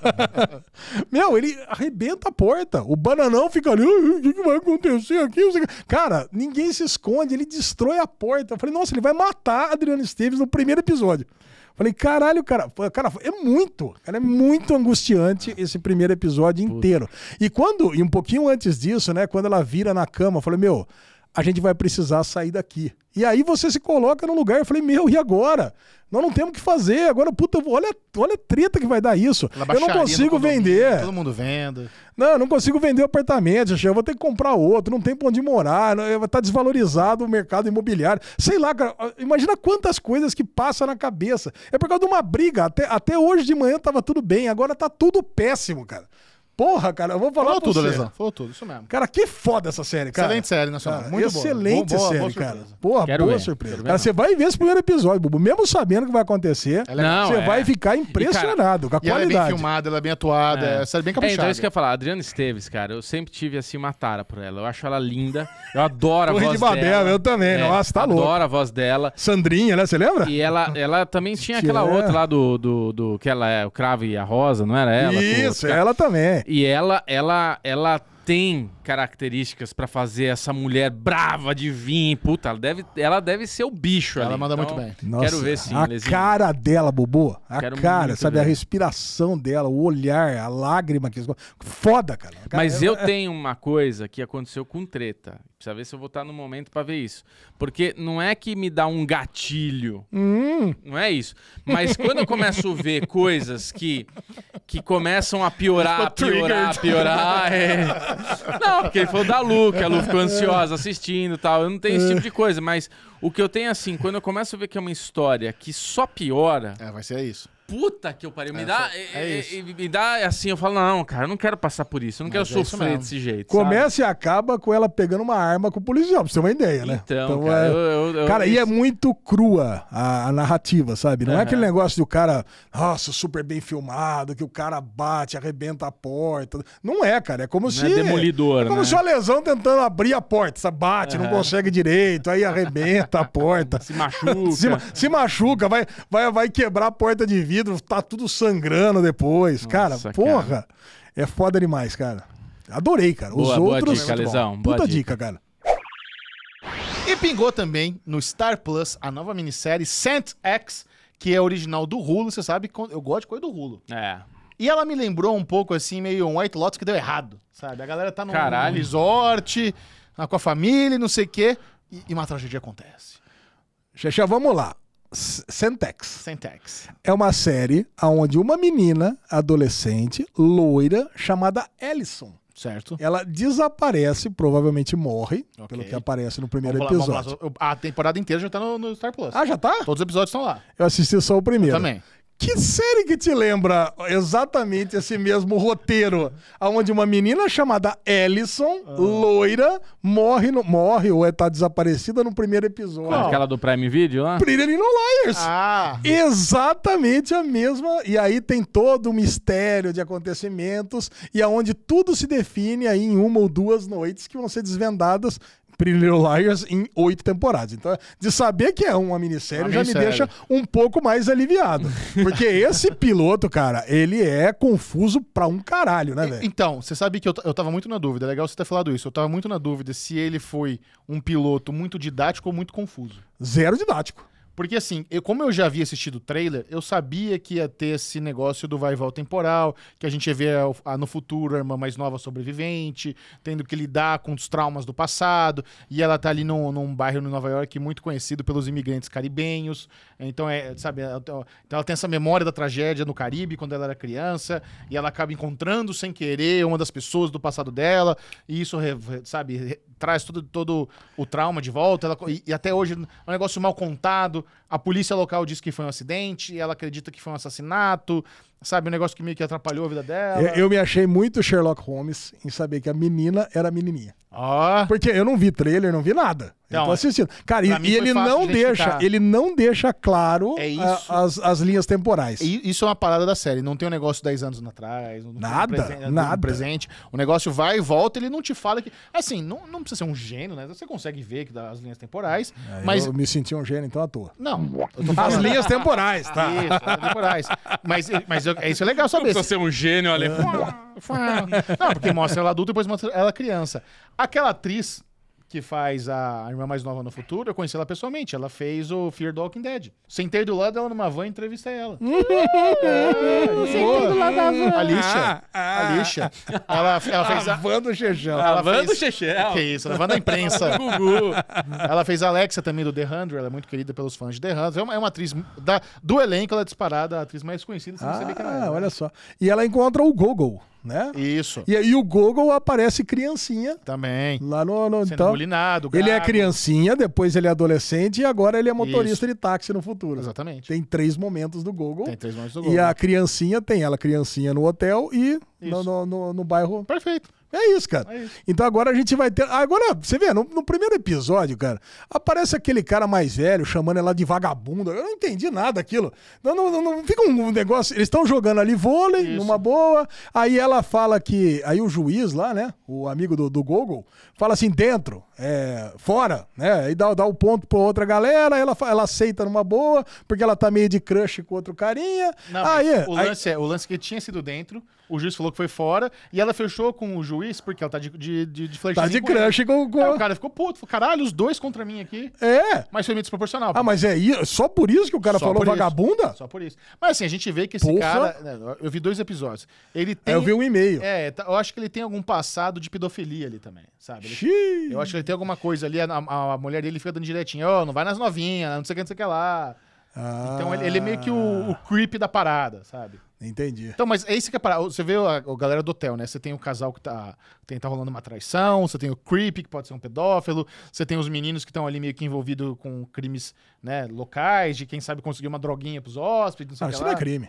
meu, ele arrebenta a porta. O bananão fica ali, o que, que vai acontecer aqui? Cara, ninguém se esconde, ele destrói a porta. Eu falei, nossa, ele vai matar Adriano Esteves no primeiro episódio. Falei, caralho, cara, cara, é muito, cara, é muito angustiante esse primeiro episódio inteiro. Puta. E quando, e um pouquinho antes disso, né, quando ela vira na cama, eu falei, meu, a gente vai precisar sair daqui. E aí você se coloca no lugar. Eu falei, meu, e agora? Nós não temos o que fazer. Agora, puta, olha, olha a treta que vai dar isso. Eu não consigo vender. Todo mundo vendo. Não, não consigo vender o apartamento, eu vou ter que comprar outro, não tem pra onde morar, tá desvalorizado o mercado imobiliário. Sei lá, cara, imagina quantas coisas que passa na cabeça. É por causa de uma briga. Até, até hoje de manhã tava tudo bem, agora tá tudo péssimo, cara. Porra, cara, eu vou falar Falou tudo, Lesão. Falou tudo, isso mesmo. Cara, que foda essa série, cara. Excelente série nacional. Cara, Muito excelente boa. série, boa, boa, cara. Porra, Quero boa ver. surpresa. Quero cara, você vai ver esse primeiro episódio, Bubu. Mesmo sabendo o que vai acontecer, Não, você é. vai ficar impressionado e, cara, com a qualidade. Ela é bem filmada, ela é bem atuada, é. é série bem caprichada. É, então é isso que eu ia falar. Adriana Esteves, cara, eu sempre tive assim uma tara por ela. Eu acho ela linda. Eu adoro a voz de Babel, dela. eu também. É, Nossa, tá louco. Adoro a voz dela. Sandrinha, né? Você lembra? E ela, ela também tinha aquela outra lá do, do que ela é o Cravo e a Rosa, não era ela? Isso, ela também. E ela, ela, ela tem características para fazer essa mulher brava de vir. Puta, ela deve, ela deve ser o bicho ela ali. Ela manda então, muito bem. Nossa, quero ver sim, A cara dela, Bobo. A quero cara, sabe? Ver. A respiração dela, o olhar, a lágrima. Que... Foda, cara. cara Mas é eu é. tenho uma coisa que aconteceu com treta. Precisa ver se eu vou estar no momento para ver isso. Porque não é que me dá um gatilho. Hum. Não é isso. Mas quando eu começo a ver coisas que, que começam a piorar, a piorar, a piorar. É... Não, porque ele falou da Lu, que a Lu ficou ansiosa assistindo e tal. Eu não tenho esse tipo de coisa, mas o que eu tenho assim, quando eu começo a ver que é uma história que só piora. É, vai ser isso puta que eu parei. Me é, dá. É, é, é, é, me dá assim, eu falo, não, cara, eu não quero passar por isso. Eu não Mas quero é sofrer desse jeito. Começa sabe? e acaba com ela pegando uma arma com o policial, pra você ter uma ideia, né? Então, então cara, é... Eu, eu, cara e é muito crua a, a narrativa, sabe? Não uhum. é aquele negócio do cara, nossa, super bem filmado, que o cara bate, arrebenta a porta. Não é, cara. É como não se. É demolidor, é como né? se uma lesão tentando abrir a porta. Você bate, uhum. não consegue direito, aí arrebenta a porta. se machuca. se, se machuca, vai, vai, vai quebrar a porta de vidro vidro tá tudo sangrando depois. Nossa, cara, porra, cara. é foda demais, cara. Adorei, cara. Os boa outros. Dica, Lesão, Puta dica. dica, cara. E pingou também no Star Plus a nova minissérie Saint X, que é original do Rulo. Você sabe, eu gosto de coisa do Rulo. É. E ela me lembrou um pouco assim, meio um White Lotus que deu errado, sabe? A galera tá num, num resort, tá com a família, não sei o quê, e, uma tragédia acontece. Xexé, vamos lá. Sentex. Sentex. É uma série onde uma menina adolescente, loira, chamada Ellison. Certo. Ela desaparece, provavelmente morre, okay. pelo que aparece no primeiro episódio. a temporada inteira já tá no, no, Star Plus. Ah, já tá? Todos os episódios estão lá. Eu assisti só o primeiro. Eu também. Que série que te lembra exatamente esse mesmo roteiro? Onde uma menina chamada Ellison, ah. loira, morre, no, morre ou está é, desaparecida no primeiro episódio. Qual? Aquela do Prime Video lá? Pretty Little Liars. Ah. Exatamente a mesma. E aí tem todo o um mistério de acontecimentos e aonde tudo se define aí em uma ou duas noites que vão ser desvendadas Pretty Little Liars em oito temporadas. Então, de saber que é uma minissérie uma já minissérie. me deixa um pouco mais aliviado. Porque esse piloto, cara, ele é confuso pra um caralho, né, velho? Então, você sabe que eu, eu tava muito na dúvida. É legal você ter falado isso. Eu tava muito na dúvida se ele foi um piloto muito didático ou muito confuso. Zero didático. Porque assim, eu, como eu já havia assistido o trailer, eu sabia que ia ter esse negócio do vai e volta temporal, que a gente ia ver a, a, no futuro a irmã mais nova sobrevivente, tendo que lidar com os traumas do passado, e ela tá ali num, num bairro no Nova York muito conhecido pelos imigrantes caribenhos. Então, é, sabe, ela, então ela tem essa memória da tragédia no Caribe quando ela era criança, e ela acaba encontrando sem querer uma das pessoas do passado dela, e isso, re, sabe, re, traz todo, todo o trauma de volta. Ela, e, e até hoje é um negócio mal contado a polícia local diz que foi um acidente, ela acredita que foi um assassinato, Sabe, um negócio que meio que atrapalhou a vida dela. Eu, eu me achei muito Sherlock Holmes em saber que a menina era a menininha. Porque eu não vi trailer, não vi nada. Então, eu tô então, é. assistindo. Cara, e, e ele não deixa, ele não deixa claro é a, ah, as, as linhas temporais. E isso é uma parada da série. Não tem um negócio 10 anos atrás. Não nada, um presente, nada. Um presente. O negócio vai e volta, ele não te fala que... Assim, não, não precisa ser um gênio, né? Você consegue ver que dá as linhas temporais, é, mas... Eu me senti um gênio, então à toa. Não. As linhas temporais, tá? Isso, as temporais. Mas, mas é isso é legal saber. Não precisa ser um gênio, olha. É. Não, porque mostra ela adulta e depois mostra ela criança. Aquela atriz que faz a irmã mais nova no futuro, eu conheci ela pessoalmente. Ela fez o Fear the Walking Dead. Sentei do lado dela numa van e entrevistei ela. é, Sentei do lado da uhum. van. Alicia. Ah, ah, Alicia. Ela, ela fez a... van do Chechel. A van do Chechel. Que é isso, a van da imprensa. Ela fez a Alexa também do The Hundred. Ela é muito querida pelos fãs de The Hundred. É uma, é uma atriz da, do elenco, ela é disparada, a atriz mais conhecida, ah, ela olha só. E ela encontra o Google né? Isso. E aí o Gogol aparece criancinha. Também. Lá no. no Sendo então, bulinado, ele é criancinha, depois ele é adolescente e agora ele é motorista Isso. de táxi no futuro. Exatamente. Tem três momentos do Gogol. Tem três momentos do E a criancinha tem ela, criancinha no hotel e no, no, no, no bairro. Perfeito. É isso, cara. É isso. Então agora a gente vai ter. Agora, você vê, no, no, primeiro episódio, cara, aparece aquele cara mais velho chamando ela de vagabunda. Eu não entendi nada daquilo. Não, não, não, não fica um negócio. Eles estão jogando ali vôlei, isso. numa boa. Aí ela fala que. Aí o juiz lá, né? O amigo do, do Google, fala assim: dentro é, fora, né? E dá, dá o um ponto pra outra galera, ela, ela aceita numa boa, porque ela tá meio de crush com outro carinha. Não, aí, o, aí... Lance é, o lance que tinha sido dentro, o juiz falou que foi fora, e ela fechou com o juiz, porque ela tá de, de, de, de Tá de com crush com, com... cara. o cara ficou puto, falou, caralho, os dois contra mim aqui. É. Mas foi meio desproporcional. Ah, mas é só por isso que o cara só falou vagabunda? só por isso. Mas assim, a gente vê que esse Porra. cara. Né, eu vi dois episódios. Ele tem. É, eu vi um e-mail. É, tá, eu acho que ele tem algum passado de pedofilia ali também, sabe? Ele, eu acho que ele tem tem alguma coisa ali, a, a, a mulher dele fica dando direitinho, ó, oh, não vai nas novinhas, não sei o que, não sei o que lá. Ah. Então ele, ele, é meio que o, o ah. creep da parada, sabe? Entendi. Então, mas é isso que é parada. Você vê a, a, galera do hotel, né? Você tem o casal que tá, tem, tá rolando uma traição, você tem o creep, que pode ser um pedófilo, você tem os meninos que estão ali meio que envolvidos com crimes né, locais, de quem sabe conseguir uma droguinha pros hóspedes, não sei ah, isso não é crime.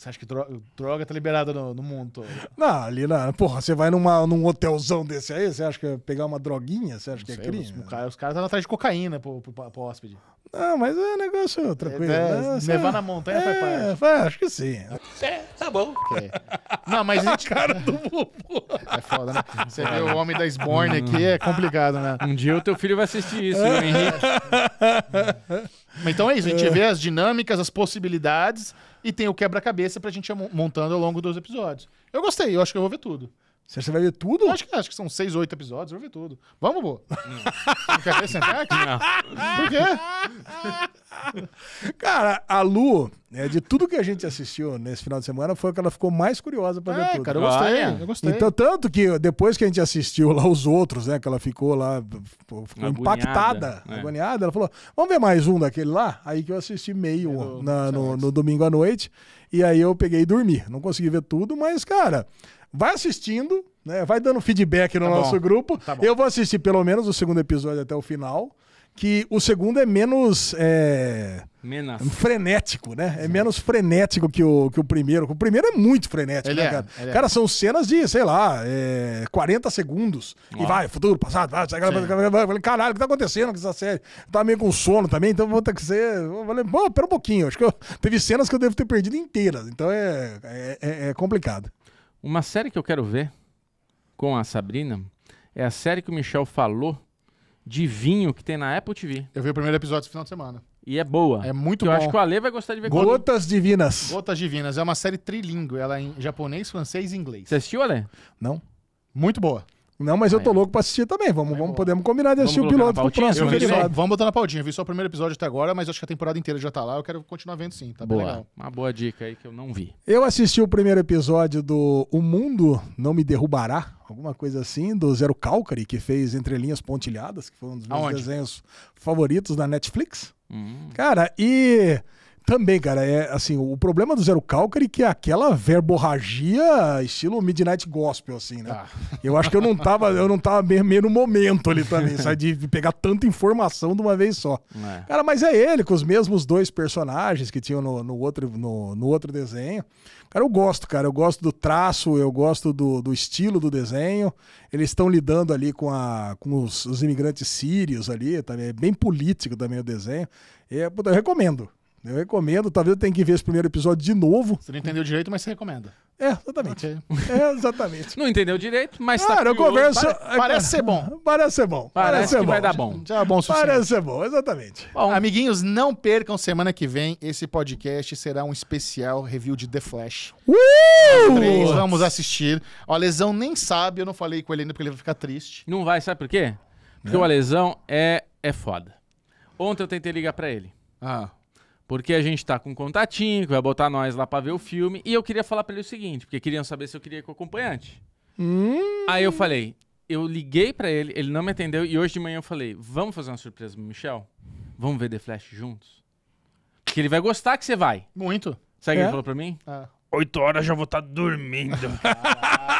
Você acha que droga, droga tá liberada no, no, mundo todo? Não, ali na. Porra, você vai numa, num hotelzão desse aí, você acha que é pegar uma droguinha? Você acha não que é sei, é crime? Os, caras cara estão atrás de cocaína pro, pro, pro, hóspede. Não, mas é negócio tranquilo. É, né? é, levar na montanha é, faz parte. É, acho que sim. É, tá bom. Okay. Não, mas. A, gente... cara do vovô. É foda, né? Você vê é. o homem da Sborn aqui, é complicado, né? Um dia o teu filho vai assistir isso, Henrique? Então é isso, a gente é. vê as dinâmicas, as possibilidades. E tem o quebra-cabeça pra gente ir montando ao longo dos episódios. Eu gostei, eu acho que eu vou ver tudo. Você vai ver tudo? acho que, acho que são seis, oito episódios, eu vou ver tudo. Vamos, pô? Não, quer ver sentar aqui? Não. Por quê? Cara, a Lu, é, de tudo que a gente assistiu nesse final de semana, foi o que ela ficou mais curiosa pra é, ver tudo. cara, eu gostei, ah, é. eu gostei. Então, tanto que depois que a gente assistiu lá os outros, né, que ela ficou lá, ficou agoniada, impactada, é. agoniada, ela falou, vamos ver mais um daquele lá? Aí que eu assisti meio na, no, no domingo à noite, e aí eu peguei e dormi. Não consegui ver tudo, mas, cara... Vai assistindo, né? Vai dando feedback no tá nosso bom. grupo. Tá eu vou assistir pelo menos o segundo episódio até o final. Que o segundo é menos. É... Menos. Frenético, né? É Sim. menos frenético que o, que o primeiro. O primeiro é muito frenético, ele né, cara? É, cara, é. são cenas de, sei lá, é, 40 segundos. E vai, futuro, passado, vai, vai, vai, vai. Falei, caralho, o que tá acontecendo com essa série? Eu tava meio com sono também, então vou ter que ser. Eu falei, bom, pera um pouquinho. Acho que eu, teve cenas que eu devo ter perdido inteiras. Então é, é, é, é complicado. Uma série que eu quero ver com a Sabrina é a série que o Michel falou de vinho que tem na Apple TV. Eu vi o primeiro episódio esse final de semana. E é boa. É muito boa. Eu acho que o Ale vai gostar de ver. Gotas Divinas. Gotas Divinas. É uma série trilingue. Ela é em japonês, francês e inglês. Você assistiu, Ale? Não. Muito boa. Não, mas eu tô louco pra assistir também. Vamos, é vamos, podemos combinar de assistir o piloto pro próximo episódio Vamos botar na pautinha. Eu vi só o primeiro episódio até agora, mas acho que a temporada inteira já tá lá. Eu quero continuar vendo sim, tá boa. legal. Uma boa dica aí que eu não vi. Eu assisti o primeiro episódio do O Mundo Não Me Derrubará, alguma coisa assim, do Zero Calcari, que fez Entre Linhas Pontilhadas, que foi um dos meus Aonde? desenhos favoritos da Netflix. Hum. Cara, e também, cara, é assim, o problema do Zero Calcari é que é aquela verborragia estilo Midnight Gospel, assim, né? Ah. Eu acho que eu não tava, eu não tava meio, meio no momento ali também, sabe? De pegar tanta informação de uma vez só. É. Cara, mas é ele, com os mesmos dois personagens que tinham no, no outro, no, no, outro desenho. Cara, eu gosto, cara, eu gosto do traço, eu gosto do, do estilo do desenho. Eles estão lidando ali com, a, com os, os imigrantes sírios ali, também. Tá? é bem político também o desenho. E, eu recomendo. Eu recomendo, talvez eu tenha que ver esse primeiro episódio de novo. Você não entendeu direito, mas você recomenda. É, exatamente. Okay. É, exatamente. não entendeu direito, mas tá Cara, tá eu converso. Pare... É, parece ser bom. Parece ser bom. Parece, Parece ser bom. vai dar bom. Já é bom suficiente. Parece ser bom, exatamente. Bom. Amiguinhos, não percam semana que vem. Esse podcast será um especial review de The Flash. Uh! Três, vamos assistir. a Lesão nem sabe, eu não falei com ele ainda porque ele vai ficar triste. Não vai, sabe por quê? Porque é. o Lesão é, é foda. Ontem eu tentei ligar para ele. Ah. Porque a gente tá com um contatinho, que vai botar nós lá pra ver o filme. E eu queria falar pra ele o seguinte, porque queriam saber se eu queria ir com o acompanhante. Hum. Aí eu falei, eu liguei pra ele, ele não me atendeu. E hoje de manhã eu falei, vamos fazer uma surpresa pro Michel? Vamos ver The Flash juntos? Porque ele vai gostar que você vai. Muito. Sabe o é? que ele é? falou pra mim? Ah. Oito horas já vou estar tá dormindo. Ah.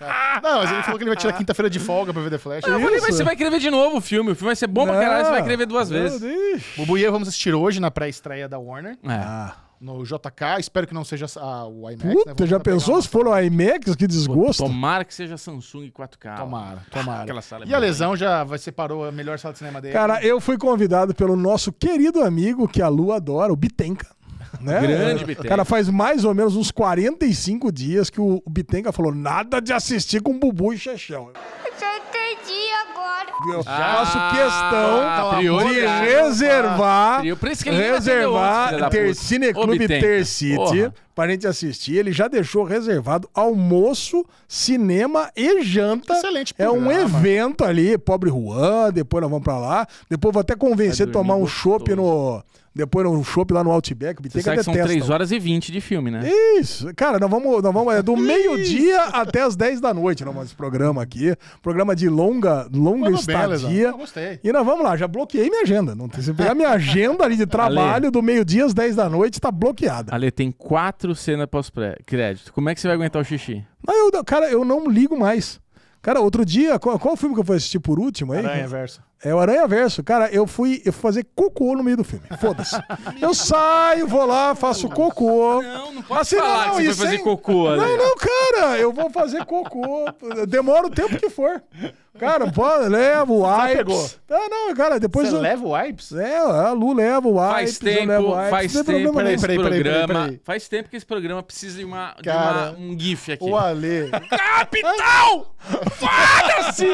Ah! Não, mas ele falou que ele vai tirar quinta-feira de folga pra ver The Flash. Não, é falei, mas você vai querer ver de novo o filme. O filme vai ser bom pra caralho, você vai querer ver duas vezes. Bubu e eu vamos assistir hoje na pré-estreia da Warner. É. Ah. No JK, espero que não seja a, o IMAX. Né? Puta, já pensou se for o IMAX? Que desgosto. Tomara que seja Samsung 4K. Tomara, tomara. Aquela sala é e a lesão já vai separou a melhor sala de cinema dele. Cara, eu fui convidado pelo nosso querido amigo, que a Lu adora, o Bitenka. Né? Grande Bitenga. Cara, faz mais ou menos uns 45 dias que o Bitenga falou nada de assistir com Bubu e Chechão. Eu já entendi agora. Eu ah, faço ah, questão tá, tá, de reservar, reservar ter Cineclube Ter City. Porra pra gente assistir. Ele já deixou reservado almoço, cinema e janta. Excelente programa. É um evento ali, pobre Juan, depois nós vamos pra lá. Depois vou até convencer a tomar um chopp no... Depois um chopp lá no Outback. Você sabe que detesta. são 3 horas e 20 de filme, né? Isso. Cara, nós vamos... Nós vamos é do meio-dia até as 10 da noite nós vamos esse programa aqui. Programa de longa, longa estadia. gostei. E nós vamos lá. Já bloqueei minha agenda. Não tem... Se pegar minha agenda ali de trabalho Ale. do meio-dia às 10 da noite, tá bloqueada. ali tem quatro quatro cenas pós-crédito. Como é que você vai aguentar o xixi? Não, eu, cara, eu não ligo mais. Cara, outro dia, qual, qual filme que eu fui assistir por último aí? Aranha Verso. É o Aranha Verso. Cara, eu fui, eu fui fazer cocô no meio do filme. Foda-se. eu saio, vou lá, faço cocô. Não, não pode assim, falar não, que você fazer cocô. Não, não, cara. Eu vou fazer cocô. Demora o tempo que for. Cara, pô, leva o wipes. Ah, não, cara, depois... Você eu... leva o wipes? É, a Lu leva o wipes. Faz tempo, o wipes, faz tempo peraí, peraí, peraí, programa... Faz tempo que esse programa precisa de, uma, cara, de uma, um gif aqui. O Ale... Capital! Foda-se!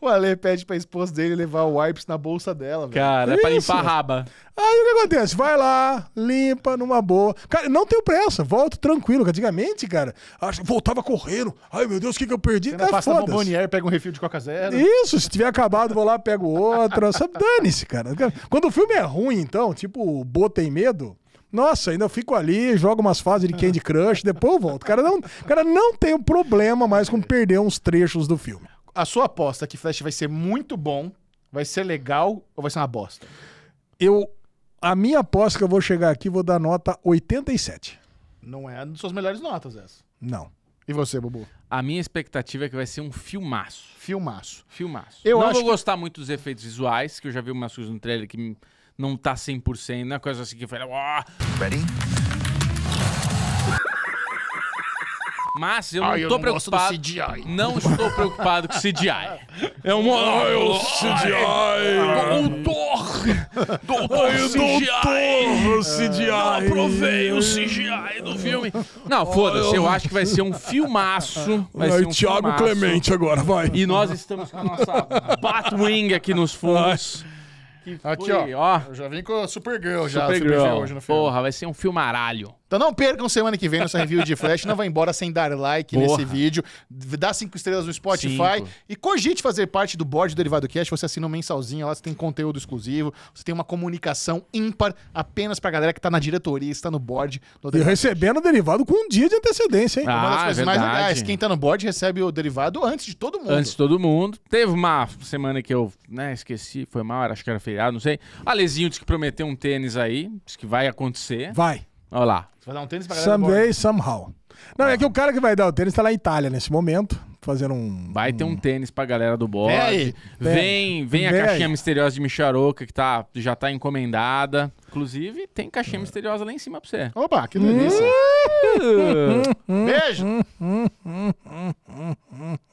o Ale pede pra esposa esposa dele levar o wipes na bolsa dela, velho. Cara, é pra limpar a raba. Aí o que acontece? Vai lá, limpa numa boa. Cara, não tenho pressa, volto tranquilo. Antigamente, cara, voltava correndo. Ai, meu Deus, o que, que eu perdi? Você não é, passa foda bombonier, pega um refil de Coca Zero. Isso, se tiver acabado, vou lá, pego outra. Sabe, dane-se, cara. Quando o filme é ruim, então, tipo, em Medo, nossa, ainda fico ali, jogo umas fases de Candy Crush, depois eu volto. O cara não, cara não tem problema mais com perder uns trechos do filme a sua aposta que Flash vai ser muito bom, vai ser legal ou vai ser uma bosta? Eu. A minha aposta que eu vou chegar aqui, vou dar nota 87. Não é das suas melhores notas essa. Não. E você, Bubu? A minha expectativa é que vai ser um filmaço. Filmaço. Filmaço. Eu não vou que... gostar muito dos efeitos visuais, que eu já vi umas coisas no trailer que não tá 100%, né? coisa assim que eu falei... Oh! Ready? Mas eu ah, não Ai, eu tô não preocupado. Não estou preocupado com CGI. É um. Ai, o CGI! Doutor! Doutor Ai, CGI! Doutor CGI! Não aprovei o CGI do filme. Não, foda-se, eu acho que vai ser um filmaço. Vai ser um Thiago filmaço. Clemente agora, vai. E nós estamos com a nossa Batwing aqui nos fundos. Aqui, ó, ó. Eu já vim com a Supergirl já, Supergirl. Supergirl hoje no filme. Porra, vai ser um filmaralho. Então não percam semana que vem nossa review de Flash. Não vá embora sem dar like Porra. nesse vídeo. Dá cinco estrelas no Spotify. Cinco. E cogite fazer parte do board do Derivado Cash. Você assina um mensalzinho lá, você tem conteúdo exclusivo. Você tem uma comunicação ímpar apenas pra galera que tá na diretoria, está no board. Do Derivado e recebendo o derivado com um dia de antecedência, hein? Ah, uma das coisas é verdade. mais legais. Quem tá no board recebe o derivado antes de todo mundo. Antes de todo mundo. Teve uma semana que eu né, esqueci, foi mal, acho que era feriado, não sei. Alezinho disse que prometeu um tênis aí. Disse que vai acontecer. Vai. Olha lá. Você vai dar um tênis pra galera Someday, somehow. Não, é que o cara que vai dar o tênis tá lá em Itália nesse momento, fazendo um. Vai ter um tênis pra galera do bode. Vem, vem, vem, a Vem caixinha aí. misteriosa de Micharoca que tá, já tá encomendada. Inclusive, tem caixinha é. misteriosa lá em cima pra você. Opa, que delícia. Beijo.